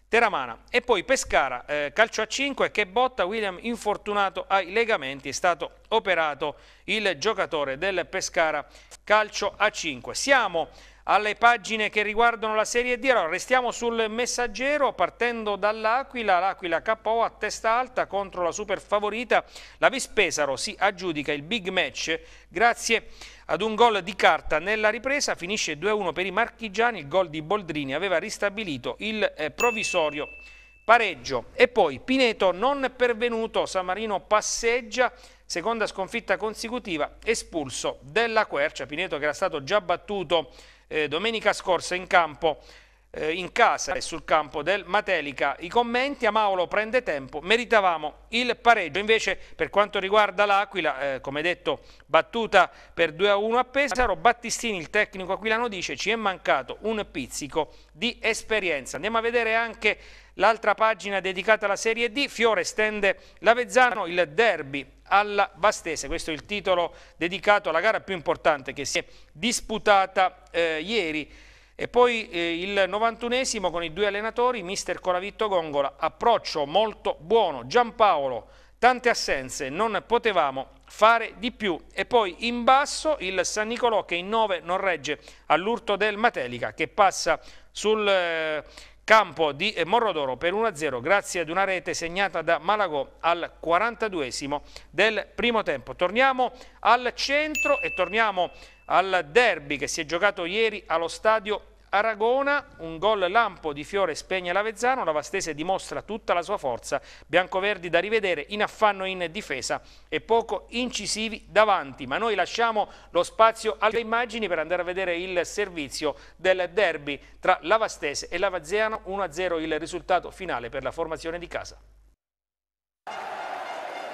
Teramana e poi Pescara, eh, calcio a 5 che botta William infortunato ai legamenti, è stato operato il giocatore del Pescara calcio a 5. Siamo alle pagine che riguardano la Serie D. Allora, restiamo sul messaggero partendo dall'Aquila, l'Aquila KO a testa alta contro la super favorita. La Vispesaro si aggiudica il big match grazie ad un gol di carta nella ripresa, finisce 2-1 per i marchigiani, il gol di Boldrini aveva ristabilito il eh, provvisorio pareggio e poi Pineto non pervenuto, San Marino passeggia, seconda sconfitta consecutiva, espulso della Quercia, Pineto che era stato già battuto eh, domenica scorsa in campo eh, in casa e sul campo del Matelica. I commenti, a Mauro prende tempo, meritavamo il pareggio. Invece per quanto riguarda l'Aquila, eh, come detto, battuta per 2-1 a, a Pesaro, Battistini, il tecnico aquilano, dice ci è mancato un pizzico di esperienza. Andiamo a vedere anche l'altra pagina dedicata alla Serie D, Fiore stende l'Avezzano, il derby alla Vastese, questo è il titolo dedicato alla gara più importante che si è disputata eh, ieri e poi eh, il 91esimo con i due allenatori, mister Colavitto Gongola, approccio molto buono, Giampaolo, tante assenze, non potevamo fare di più. E poi in basso il San Nicolò che in 9 non regge all'urto del Matelica che passa sul eh, campo di eh, Morrodoro per 1-0 grazie ad una rete segnata da Malagò al 42esimo del primo tempo. Torniamo al centro e torniamo al derby che si è giocato ieri allo stadio Aragona, un gol lampo di Fiore spegne l'Avezzano, la Vastese dimostra tutta la sua forza, biancoverdi da rivedere in affanno in difesa e poco incisivi davanti, ma noi lasciamo lo spazio alle immagini per andare a vedere il servizio del derby tra la Vastese e l'Avezzano, 1-0 il risultato finale per la formazione di casa.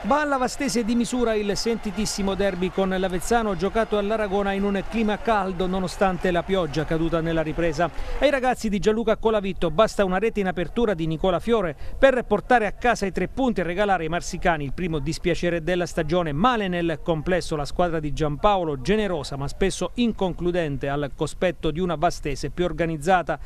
Balla Vastese di misura il sentitissimo derby con l'Avezzano giocato all'Aragona in un clima caldo nonostante la pioggia caduta nella ripresa. Ai ragazzi di Gianluca Colavitto basta una rete in apertura di Nicola Fiore per portare a casa i tre punti e regalare ai marsicani il primo dispiacere della stagione. Male nel complesso la squadra di Giampaolo, generosa ma spesso inconcludente al cospetto di una Vastese più organizzata.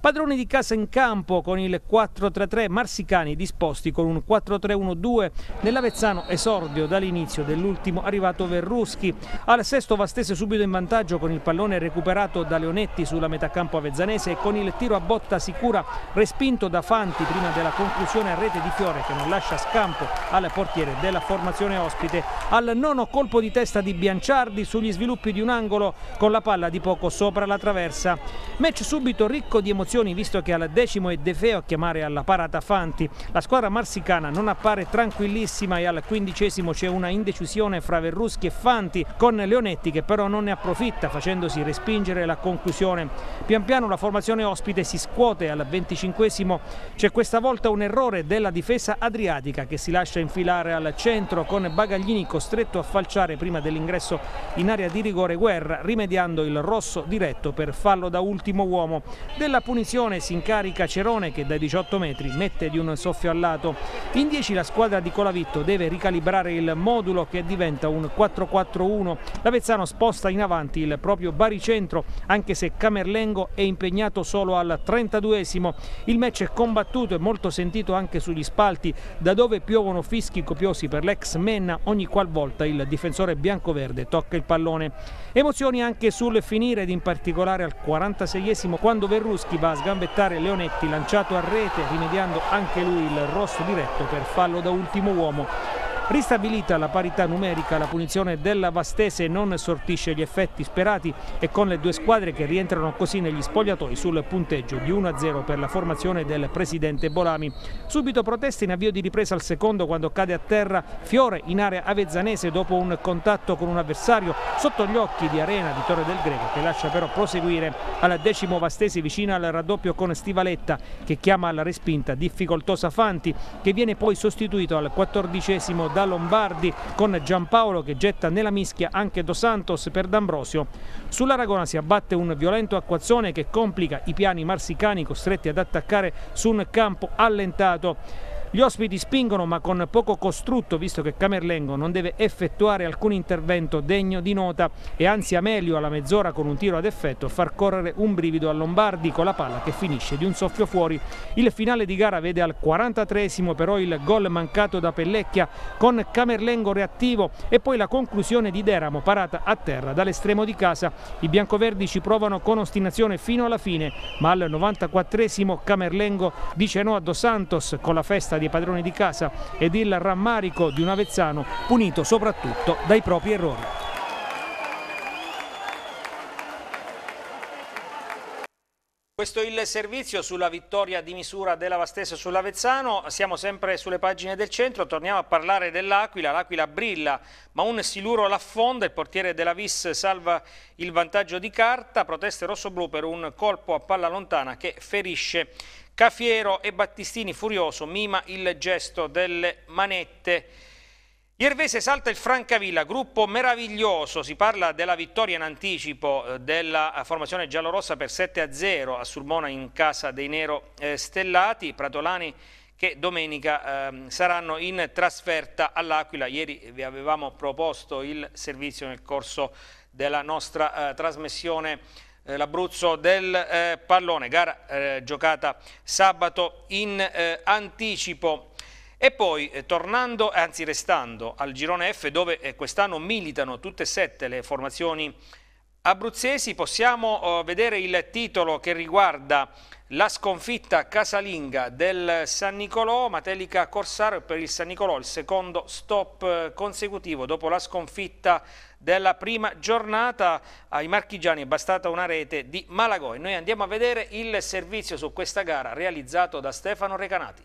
Padroni di casa in campo con il 4-3-3, Marsicani disposti con un 4-3-1-2. Nell'Avezzano esordio dall'inizio dell'ultimo arrivato Verruschi. Al sesto Vastese subito in vantaggio con il pallone recuperato da Leonetti sulla metà campo avezzanese e con il tiro a botta sicura respinto da Fanti prima della conclusione a rete di Fiore che non lascia scampo al portiere della formazione ospite. Al nono colpo di testa di Bianciardi sugli sviluppi di un angolo con la palla di poco sopra la traversa. Match subito ricco di emozioni emozioni visto che al decimo è De Feo a chiamare alla parata Fanti. La squadra marsicana non appare tranquillissima e al quindicesimo c'è una indecisione fra Verruschi e Fanti con Leonetti che però non ne approfitta facendosi respingere la conclusione. Pian piano la formazione ospite si scuote al venticinquesimo. C'è questa volta un errore della difesa adriatica che si lascia infilare al centro con Bagaglini costretto a falciare prima dell'ingresso in area di rigore Guerra rimediando il rosso diretto per fallo da ultimo uomo. Della punizione punizione si incarica Cerone che dai 18 metri mette di un soffio al lato. In 10 la squadra di Colavitto deve ricalibrare il modulo che diventa un 4-4-1. L'Avezzano sposta in avanti il proprio baricentro anche se Camerlengo è impegnato solo al 32esimo. Il match è combattuto e molto sentito anche sugli spalti da dove piovono fischi copiosi per l'ex Menna ogni qualvolta il difensore biancoverde tocca il pallone. Emozioni anche sul finire ed in particolare al 46esimo quando Verruschi va va a sgambettare Leonetti lanciato a rete rimediando anche lui il rosso diretto per fallo da ultimo uomo Ristabilita la parità numerica, la punizione della Vastese non sortisce gli effetti sperati e con le due squadre che rientrano così negli spogliatoi sul punteggio di 1-0 per la formazione del presidente Bolami. Subito proteste in avvio di ripresa al secondo quando cade a terra Fiore in area avezzanese dopo un contatto con un avversario sotto gli occhi di Arena di Torre del Greco che lascia però proseguire al decimo Vastese vicina al raddoppio con Stivaletta che chiama alla respinta difficoltosa Fanti che viene poi sostituito al quattordicesimo da da Lombardi con Giampaolo che getta nella mischia anche Dos Santos per D'Ambrosio. Sull'Aragona si abbatte un violento acquazzone che complica i piani marsicani costretti ad attaccare su un campo allentato. Gli ospiti spingono ma con poco costrutto visto che Camerlengo non deve effettuare alcun intervento degno di nota e anzi a meglio alla mezz'ora con un tiro ad effetto far correre un brivido a Lombardi con la palla che finisce di un soffio fuori. Il finale di gara vede al 43esimo però il gol mancato da Pellecchia con Camerlengo reattivo e poi la conclusione di Deramo parata a terra dall'estremo di casa. I biancoverdi ci provano con ostinazione fino alla fine ma al 94esimo Camerlengo dice no a Dos Santos con la festa dei padroni di casa ed il rammarico di un Avezzano punito soprattutto dai propri errori. Questo è il servizio sulla vittoria di misura della Vastese sull'Avezzano, siamo sempre sulle pagine del centro, torniamo a parlare dell'Aquila, l'Aquila brilla ma un siluro l'affonda, il portiere della Vis salva il vantaggio di carta, proteste rossoblù per un colpo a palla lontana che ferisce Cafiero e Battistini furioso mima il gesto delle manette. Iervese salta il Francavilla, gruppo meraviglioso, si parla della vittoria in anticipo eh, della formazione giallorossa per 7-0 a, Sulmona in casa dei Nero eh, Stellati, Pratolani che domenica ehm, saranno in trasferta all'Aquila. Ieri vi avevamo proposto il servizio nel corso della nostra eh, trasmissione eh, l'Abruzzo del eh, pallone, gara eh, giocata sabato in eh, anticipo. E poi eh, tornando, anzi restando al girone F dove eh, quest'anno militano tutte e sette le formazioni abruzzesi possiamo eh, vedere il titolo che riguarda la sconfitta casalinga del San Nicolò, Matelica Corsaro per il San Nicolò, il secondo stop eh, consecutivo dopo la sconfitta della prima giornata ai marchigiani è bastata una rete di Malagoi. Noi andiamo a vedere il servizio su questa gara realizzato da Stefano Recanati.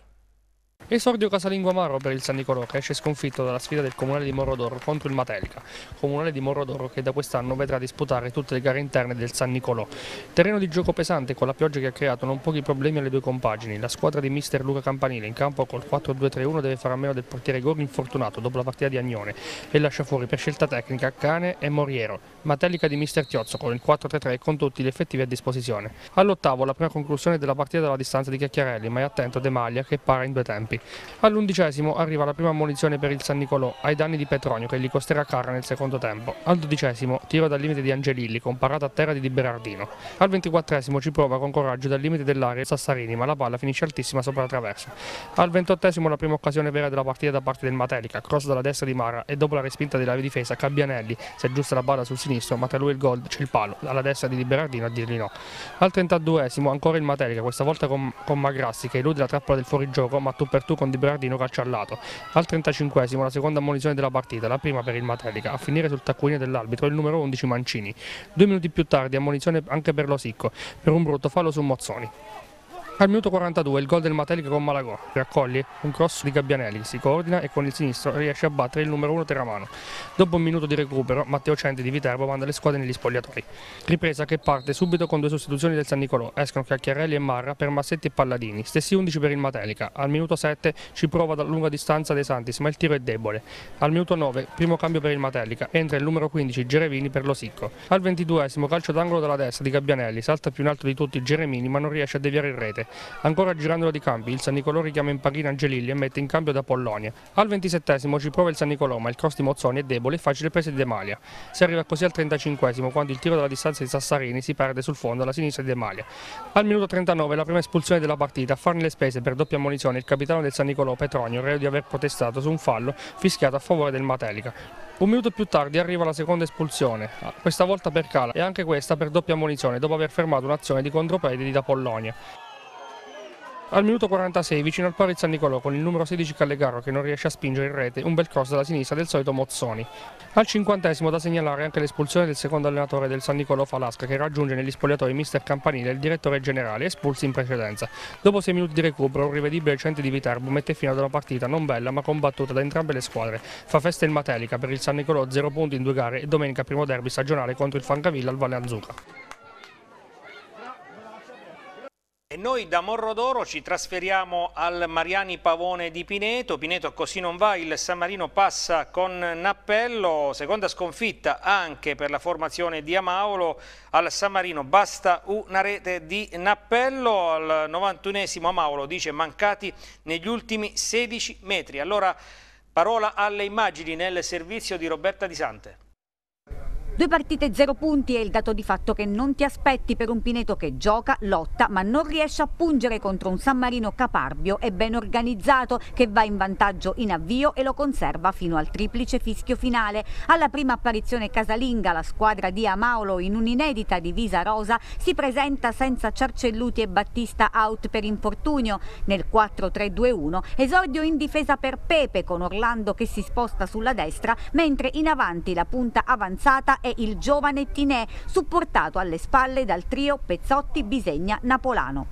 Esordio casalingo amaro per il San Nicolò che esce sconfitto dalla sfida del Comunale di Morrodoro contro il Matelica, Comunale di Morrodoro che da quest'anno vedrà disputare tutte le gare interne del San Nicolò. Terreno di gioco pesante con la pioggia che ha creato non pochi problemi alle due compagini. La squadra di mister Luca Campanile in campo col 4-2-3-1 deve fare a meno del portiere Gori infortunato dopo la partita di Agnone e lascia fuori per scelta tecnica Cane e Moriero. Matelica di mister Tiozzo con il 4-3-3 con tutti gli effettivi a disposizione. All'ottavo la prima conclusione della partita dalla distanza di Chiacchiarelli ma è attento De Maglia che para in due tempi. All'undicesimo arriva la prima ammonizione per il San Nicolò, ai danni di Petronio che gli costerà cara nel secondo tempo. Al dodicesimo tiro dal limite di Angelilli, con parata a terra di Di Berardino. Al ventiquattresimo ci prova con coraggio dal limite dell'area Sassarini, ma la palla finisce altissima sopra la traversa. Al ventottesimo la prima occasione vera della partita da parte del Matelica, cross dalla destra di Mara e dopo la respinta della difesa Cabianelli si aggiusta la palla sul sinistro, ma tra lui e il gol c'è il palo, alla destra di Di Berardino a dirgli no. Al trentaduesimo ancora il Matelica, questa volta con, con Magrassi che elude la trappola del fuorigioco, ma tu per Artù con Di Berardino calcio al lato. Al 35esimo la seconda ammonizione della partita, la prima per il Matelica, a finire sul taccuino dell'arbitro il numero 11 Mancini. Due minuti più tardi ammonizione anche per Losicco, per un brutto fallo su Mozzoni. Al minuto 42 il gol del Matelica con Malagò, raccoglie un cross di Gabbianelli, si coordina e con il sinistro riesce a battere il numero 1 Terramano. Dopo un minuto di recupero Matteo Centi di Viterbo manda le squadre negli spogliatori. Ripresa che parte subito con due sostituzioni del San Nicolò, escono Cacchiarelli e Marra per Massetti e Palladini, stessi 11 per il Matelica. Al minuto 7 ci prova da lunga distanza De Santis ma il tiro è debole. Al minuto 9 primo cambio per il Matelica, entra il numero 15 Gerevini per Losicco. Al 22 calcio d'angolo dalla destra di Gabbianelli, salta più in alto di tutti Geremini ma non riesce a deviare in rete. Ancora girandolo di cambi, il San Nicolò richiama in panchina Angelilli e mette in cambio da Pollonia. Al ventisettesimo ci prova il San Nicolò, ma il cross di Mozzoni è debole e facile presa di Demalia. Si arriva così al trentacinquesimo, quando il tiro dalla distanza di Sassarini si perde sul fondo alla sinistra di Demalia. Al minuto 39 la prima espulsione della partita, a farne le spese per doppia munizione il capitano del San Nicolò Petronio, reo di aver protestato su un fallo fischiato a favore del Matelica. Un minuto più tardi arriva la seconda espulsione, questa volta per Cala e anche questa per doppia munizione dopo aver fermato un'azione di contropiede di Da Pollonia. Al minuto 46, vicino al pari San Nicolò, con il numero 16 Callegaro che non riesce a spingere in rete, un bel cross dalla sinistra del solito Mozzoni. Al cinquantesimo da segnalare anche l'espulsione del secondo allenatore del San Nicolò Falasca che raggiunge negli spogliatoi mister Campanile, il direttore generale, espulso in precedenza. Dopo sei minuti di recupero, un rivedibile centro di Viterbo mette fine ad una partita non bella ma combattuta da entrambe le squadre. Fa festa in Matelica per il San Nicolò 0 punti in due gare e domenica primo derby stagionale contro il Fancavilla al Valle Azzurra. E noi da Morrodoro ci trasferiamo al Mariani Pavone di Pineto. Pineto così non va, il San Marino passa con Nappello, seconda sconfitta anche per la formazione di Amaolo. Al San Marino basta una rete di Nappello, al 91esimo Amaolo dice mancati negli ultimi 16 metri. Allora parola alle immagini nel servizio di Roberta Di Sante. Due partite zero punti è il dato di fatto che non ti aspetti per un Pineto che gioca, lotta, ma non riesce a pungere contro un San Marino caparbio e ben organizzato che va in vantaggio in avvio e lo conserva fino al triplice fischio finale. Alla prima apparizione casalinga la squadra di Amaolo in un'inedita divisa rosa si presenta senza Ciarcelluti e Battista out per infortunio. Nel 4-3-2-1 esordio in difesa per Pepe con Orlando che si sposta sulla destra mentre in avanti la punta avanzata e il giovane Tinè, supportato alle spalle dal trio Pezzotti-Bisegna-Napolano.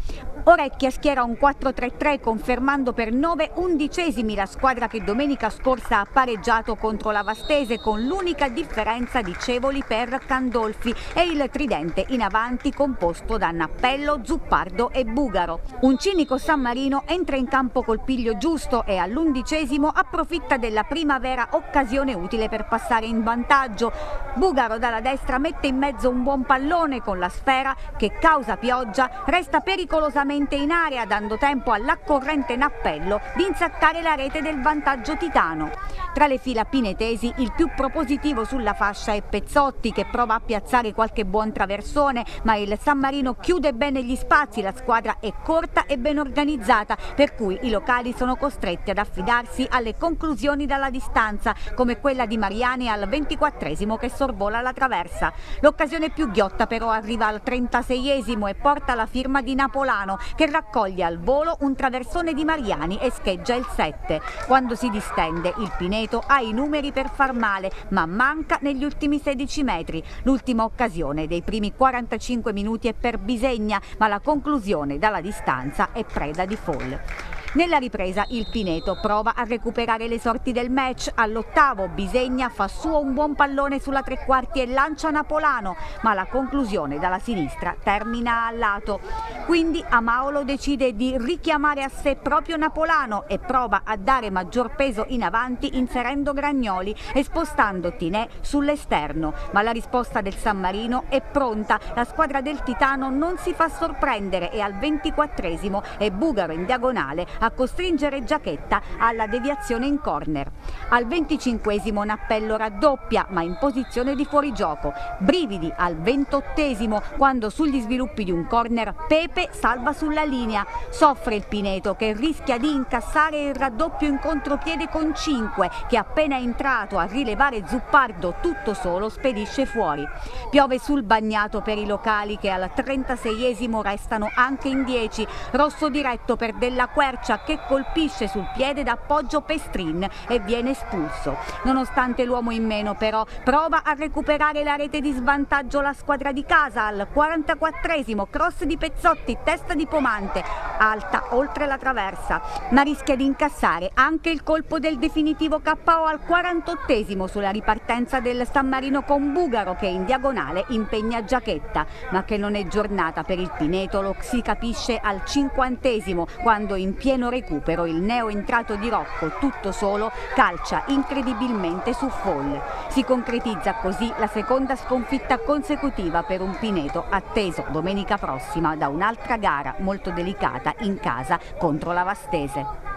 Orecchia schiera un 4-3-3 confermando per 9 undicesimi la squadra che domenica scorsa ha pareggiato contro la Vastese con l'unica differenza di Cevoli per Candolfi e il tridente in avanti composto da Nappello, Zuppardo e Bugaro. Un cinico San Marino entra in campo col piglio giusto e all'undicesimo approfitta della primavera occasione utile per passare in vantaggio. Bugaro Ungaro dalla destra mette in mezzo un buon pallone con la sfera che causa pioggia, resta pericolosamente in area dando tempo all'accorrente corrente in appello di insaccare la rete del vantaggio titano. Tra le fila pinetesi il più propositivo sulla fascia è Pezzotti che prova a piazzare qualche buon traversone ma il San Marino chiude bene gli spazi, la squadra è corta e ben organizzata per cui i locali sono costretti ad affidarsi alle conclusioni dalla distanza come quella di Mariani al 24 che sorvola Nicola alla traversa. L'occasione più ghiotta però arriva al 36esimo e porta la firma di Napolano che raccoglie al volo un traversone di Mariani e scheggia il 7. Quando si distende il Pineto ha i numeri per far male ma manca negli ultimi 16 metri. L'ultima occasione dei primi 45 minuti è per Bisegna ma la conclusione dalla distanza è preda di folle. Nella ripresa il Pineto prova a recuperare le sorti del match. All'ottavo Bisegna fa suo un buon pallone sulla tre quarti e lancia Napolano, ma la conclusione dalla sinistra termina a lato. Quindi Amaolo decide di richiamare a sé proprio Napolano e prova a dare maggior peso in avanti inserendo Gragnoli e spostando Tinè sull'esterno. Ma la risposta del San Marino è pronta. La squadra del Titano non si fa sorprendere e al 24 è Bugaro in diagonale a costringere Giachetta alla deviazione in corner. Al 25esimo Nappello raddoppia ma in posizione di fuorigioco. Brividi al 28esimo quando sugli sviluppi di un corner Pepe salva sulla linea. Soffre il Pineto che rischia di incassare il raddoppio in contropiede con 5 che appena entrato a rilevare Zuppardo tutto solo spedisce fuori. Piove sul bagnato per i locali che al 36esimo restano anche in 10. Rosso diretto per Della Quercia Ciccia che colpisce sul piede d'appoggio Pestrin e viene espulso. Nonostante l'uomo in meno però prova a recuperare la rete di svantaggio la squadra di casa al 44esimo cross di Pezzotti, testa di Pomante, alta oltre la traversa, ma rischia di incassare anche il colpo del definitivo KO al 48esimo sulla ripartenza del San Marino con Bugaro che in diagonale impegna Giacchetta, ma che non è giornata per il Pineto, lo si capisce al 50esimo quando in pieno pieno recupero il neo entrato di Rocco, tutto solo, calcia incredibilmente su Foll. Si concretizza così la seconda sconfitta consecutiva per un Pineto atteso domenica prossima da un'altra gara molto delicata in casa contro la Vastese.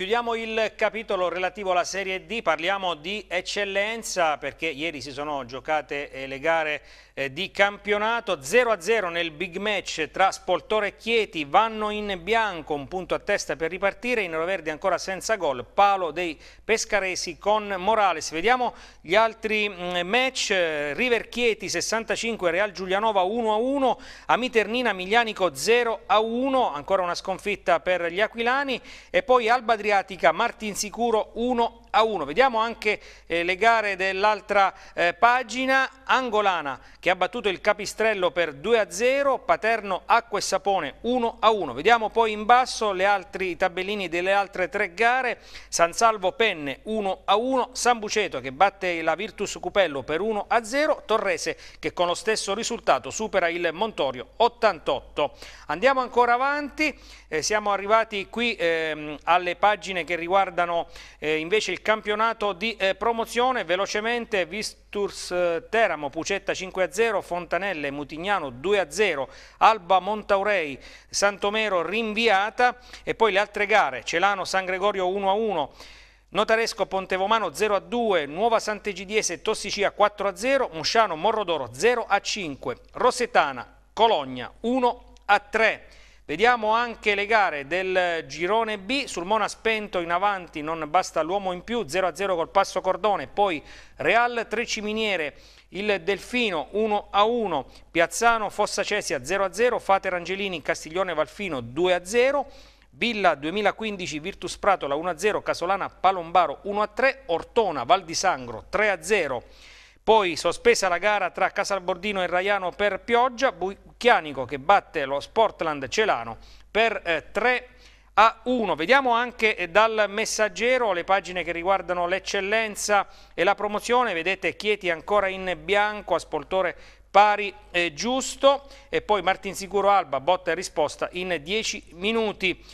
Chiudiamo il capitolo relativo alla Serie D, parliamo di eccellenza perché ieri si sono giocate eh, le gare eh, di campionato 0-0 nel big match tra Spoltore e Chieti, vanno in bianco un punto a testa per ripartire, in Noroverde ancora senza gol, palo dei Pescaresi con Morales. Vediamo gli altri mm, match, eh, River Chieti 65, Real Giulianova 1-1, Amiternina Miglianico 0-1, ancora una sconfitta per gli Aquilani e poi Alba Dri Adriatica Martinsicuro 1 a 1. Vediamo anche eh, le gare dell'altra eh, pagina, Angolana che ha battuto il Capistrello per 2 a 0, Paterno, Acqua e Sapone 1 a 1. Vediamo poi in basso le altri tabellini delle altre tre gare, San Salvo Penne 1 a 1, San Buceto che batte la Virtus Cupello per 1 a 0, Torrese che con lo stesso risultato supera il Montorio 88. Andiamo ancora avanti, eh, siamo arrivati qui ehm, alle pagine che riguardano eh, invece il il campionato di eh, promozione, velocemente Visturs eh, Teramo, Pucetta 5-0, Fontanelle, Mutignano 2-0, Alba Montaurei, Santomero rinviata e poi le altre gare, Celano San Gregorio 1-1, Notaresco Pontevomano 0 a 2, Nuova Sant'Egidiese Tossicia 4 a 0, Musciano Morrodoro 0 a 5, Rossetana Cologna 1 a 3. Vediamo anche le gare del girone B, sul Mona spento in avanti non basta l'uomo in più, 0-0 col passo Cordone, poi Real Treciminiere, il Delfino 1-1, Piazzano Fossa Cesia 0-0, Fate Rangelini Castiglione Valfino 2-0, Villa 2015 Virtus Pratola 1-0, Casolana Palombaro 1-3, Ortona Val di Sangro 3-0. Poi sospesa la gara tra Casalbordino e Raiano per pioggia, Bucchianico che batte lo Sportland Celano per eh, 3 a 1. Vediamo anche eh, dal messaggero le pagine che riguardano l'eccellenza e la promozione, vedete Chieti ancora in bianco, a spoltore pari eh, giusto e poi Martin Sicuro Alba, botta e risposta in 10 minuti.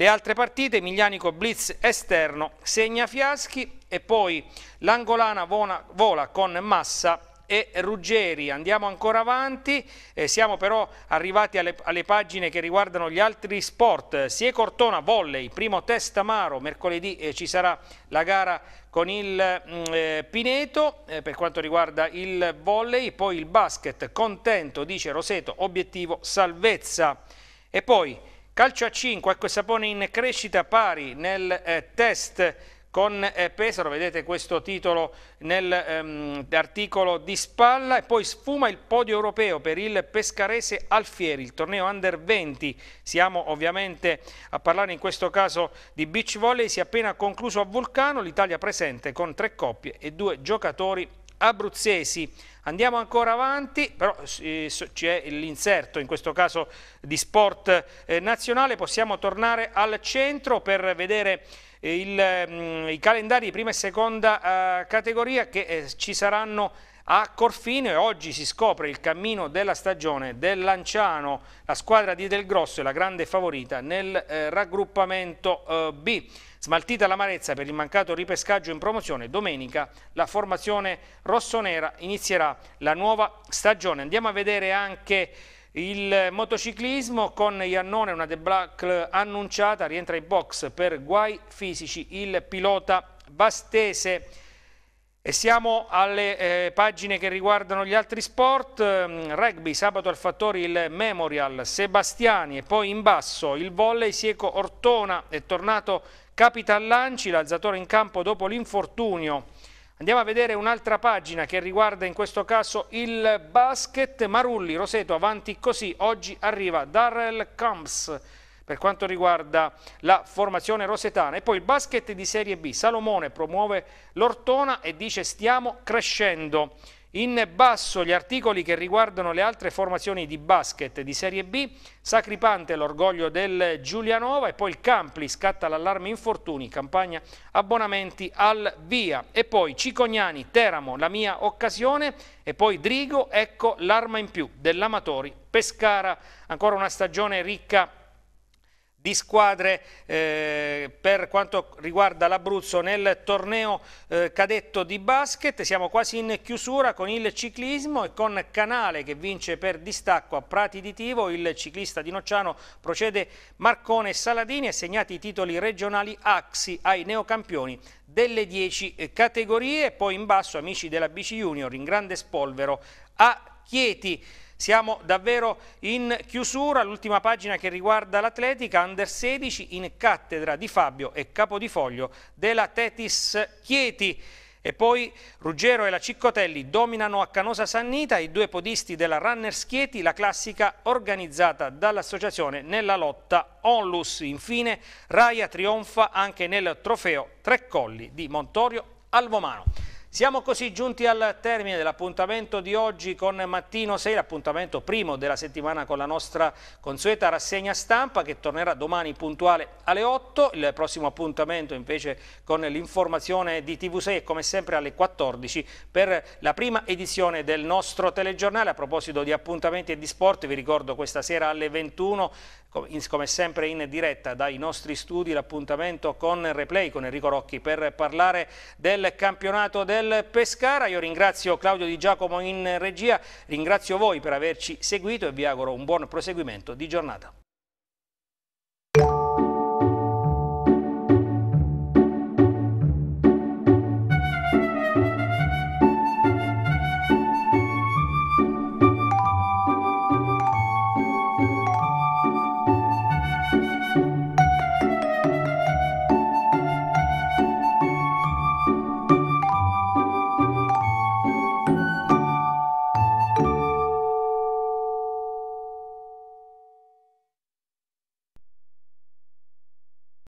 Le altre partite, Miglianico blitz esterno, segna Fiaschi e poi l'Angolana vola con Massa e Ruggeri. Andiamo ancora avanti, eh, siamo però arrivati alle, alle, pagine che riguardano gli altri sport. Sie Cortona volley, primo test amaro, mercoledì eh, ci sarà la gara con il mm, eh, Pineto eh, per quanto riguarda il volley, poi il basket, contento dice Roseto, obiettivo salvezza. E poi Calcio a 5, Acqua e Sapone in crescita pari nel eh, test con eh, Pesaro, vedete questo titolo nell'articolo ehm, di Spalla e poi sfuma il podio europeo per il pescarese Alfieri, il torneo under 20, siamo ovviamente a parlare in questo caso di beach volley, si è appena concluso a Vulcano, l'Italia presente con tre coppie e due giocatori abruzzesi. Andiamo ancora avanti, però eh, c'è l'inserto in questo caso di sport eh, nazionale, possiamo tornare al centro per vedere eh, il, mh, mm, i calendari di prima e seconda eh, categoria che eh, ci saranno a Corfino e oggi si scopre il cammino della stagione del Lanciano, la squadra di Del Grosso è la grande favorita nel eh, raggruppamento B. Smaltita l'amarezza per il mancato ripescaggio in promozione, domenica la formazione rossonera inizierà la nuova stagione. Andiamo a vedere anche... Il motociclismo con Iannone, una debacle annunciata, rientra in box per guai fisici il pilota bastese. E siamo alle eh, pagine che riguardano gli altri sport, mm, rugby, sabato al Fattori il Memorial, Sebastiani e poi in basso il volley Sieco Ortona è tornato Capital Lanci, l'alzatore in campo dopo l'infortunio. Andiamo a vedere un'altra pagina che riguarda in questo caso il basket. Marulli, Roseto avanti così, oggi arriva Darrell Camps per quanto riguarda la formazione rosetana. E poi il basket di Serie B, Salomone promuove l'Ortona e dice stiamo crescendo. In basso gli articoli che riguardano le altre formazioni di basket di Serie B, sacripante l'orgoglio del Giulianova e poi il Campli scatta l'allarme infortuni, campagna abbonamenti al via e poi Cicognani, Teramo, la mia occasione e poi Drigo, ecco l'arma in più dell'Amatori Pescara, ancora una stagione ricca di squadre eh, per quanto riguarda l'Abruzzo nel torneo eh, cadetto di basket. Siamo quasi in chiusura con il ciclismo e con Canale che vince per distacco a Prati di Tivo. Il ciclista di Nocciano procede Marcone e Saladini assegnati i titoli regionali Axi ai neocampioni delle 10 eh, categorie. Poi in basso amici della BC Junior in grande spolvero a Chieti. Siamo davvero in chiusura, l'ultima pagina che riguarda l'atletica, under 16 in cattedra di Fabio e capodifoglio della Tetis Chieti. E poi Ruggero e la Ciccotelli dominano a Canosa Sannita i due podisti della Runner Schieti, la classica organizzata dall'associazione nella lotta Onlus. Infine Raia trionfa anche nel trofeo Tre Colli di Montorio Alvomano. Siamo così giunti al termine dell'appuntamento di oggi con Mattino 6, l'appuntamento primo della settimana con la nostra consueta rassegna stampa che tornerà domani puntuale alle 8, il prossimo appuntamento invece con l'informazione di TV6 è come sempre alle 14 per la prima edizione del nostro telegiornale. A proposito di appuntamenti e di sport vi ricordo questa sera alle 21 come sempre in diretta dai nostri studi l'appuntamento con Replay con Enrico Rocchi per parlare del campionato del del Pescara. Io ringrazio Claudio Di Giacomo in regia, ringrazio voi per averci seguito e vi auguro un buon proseguimento di giornata.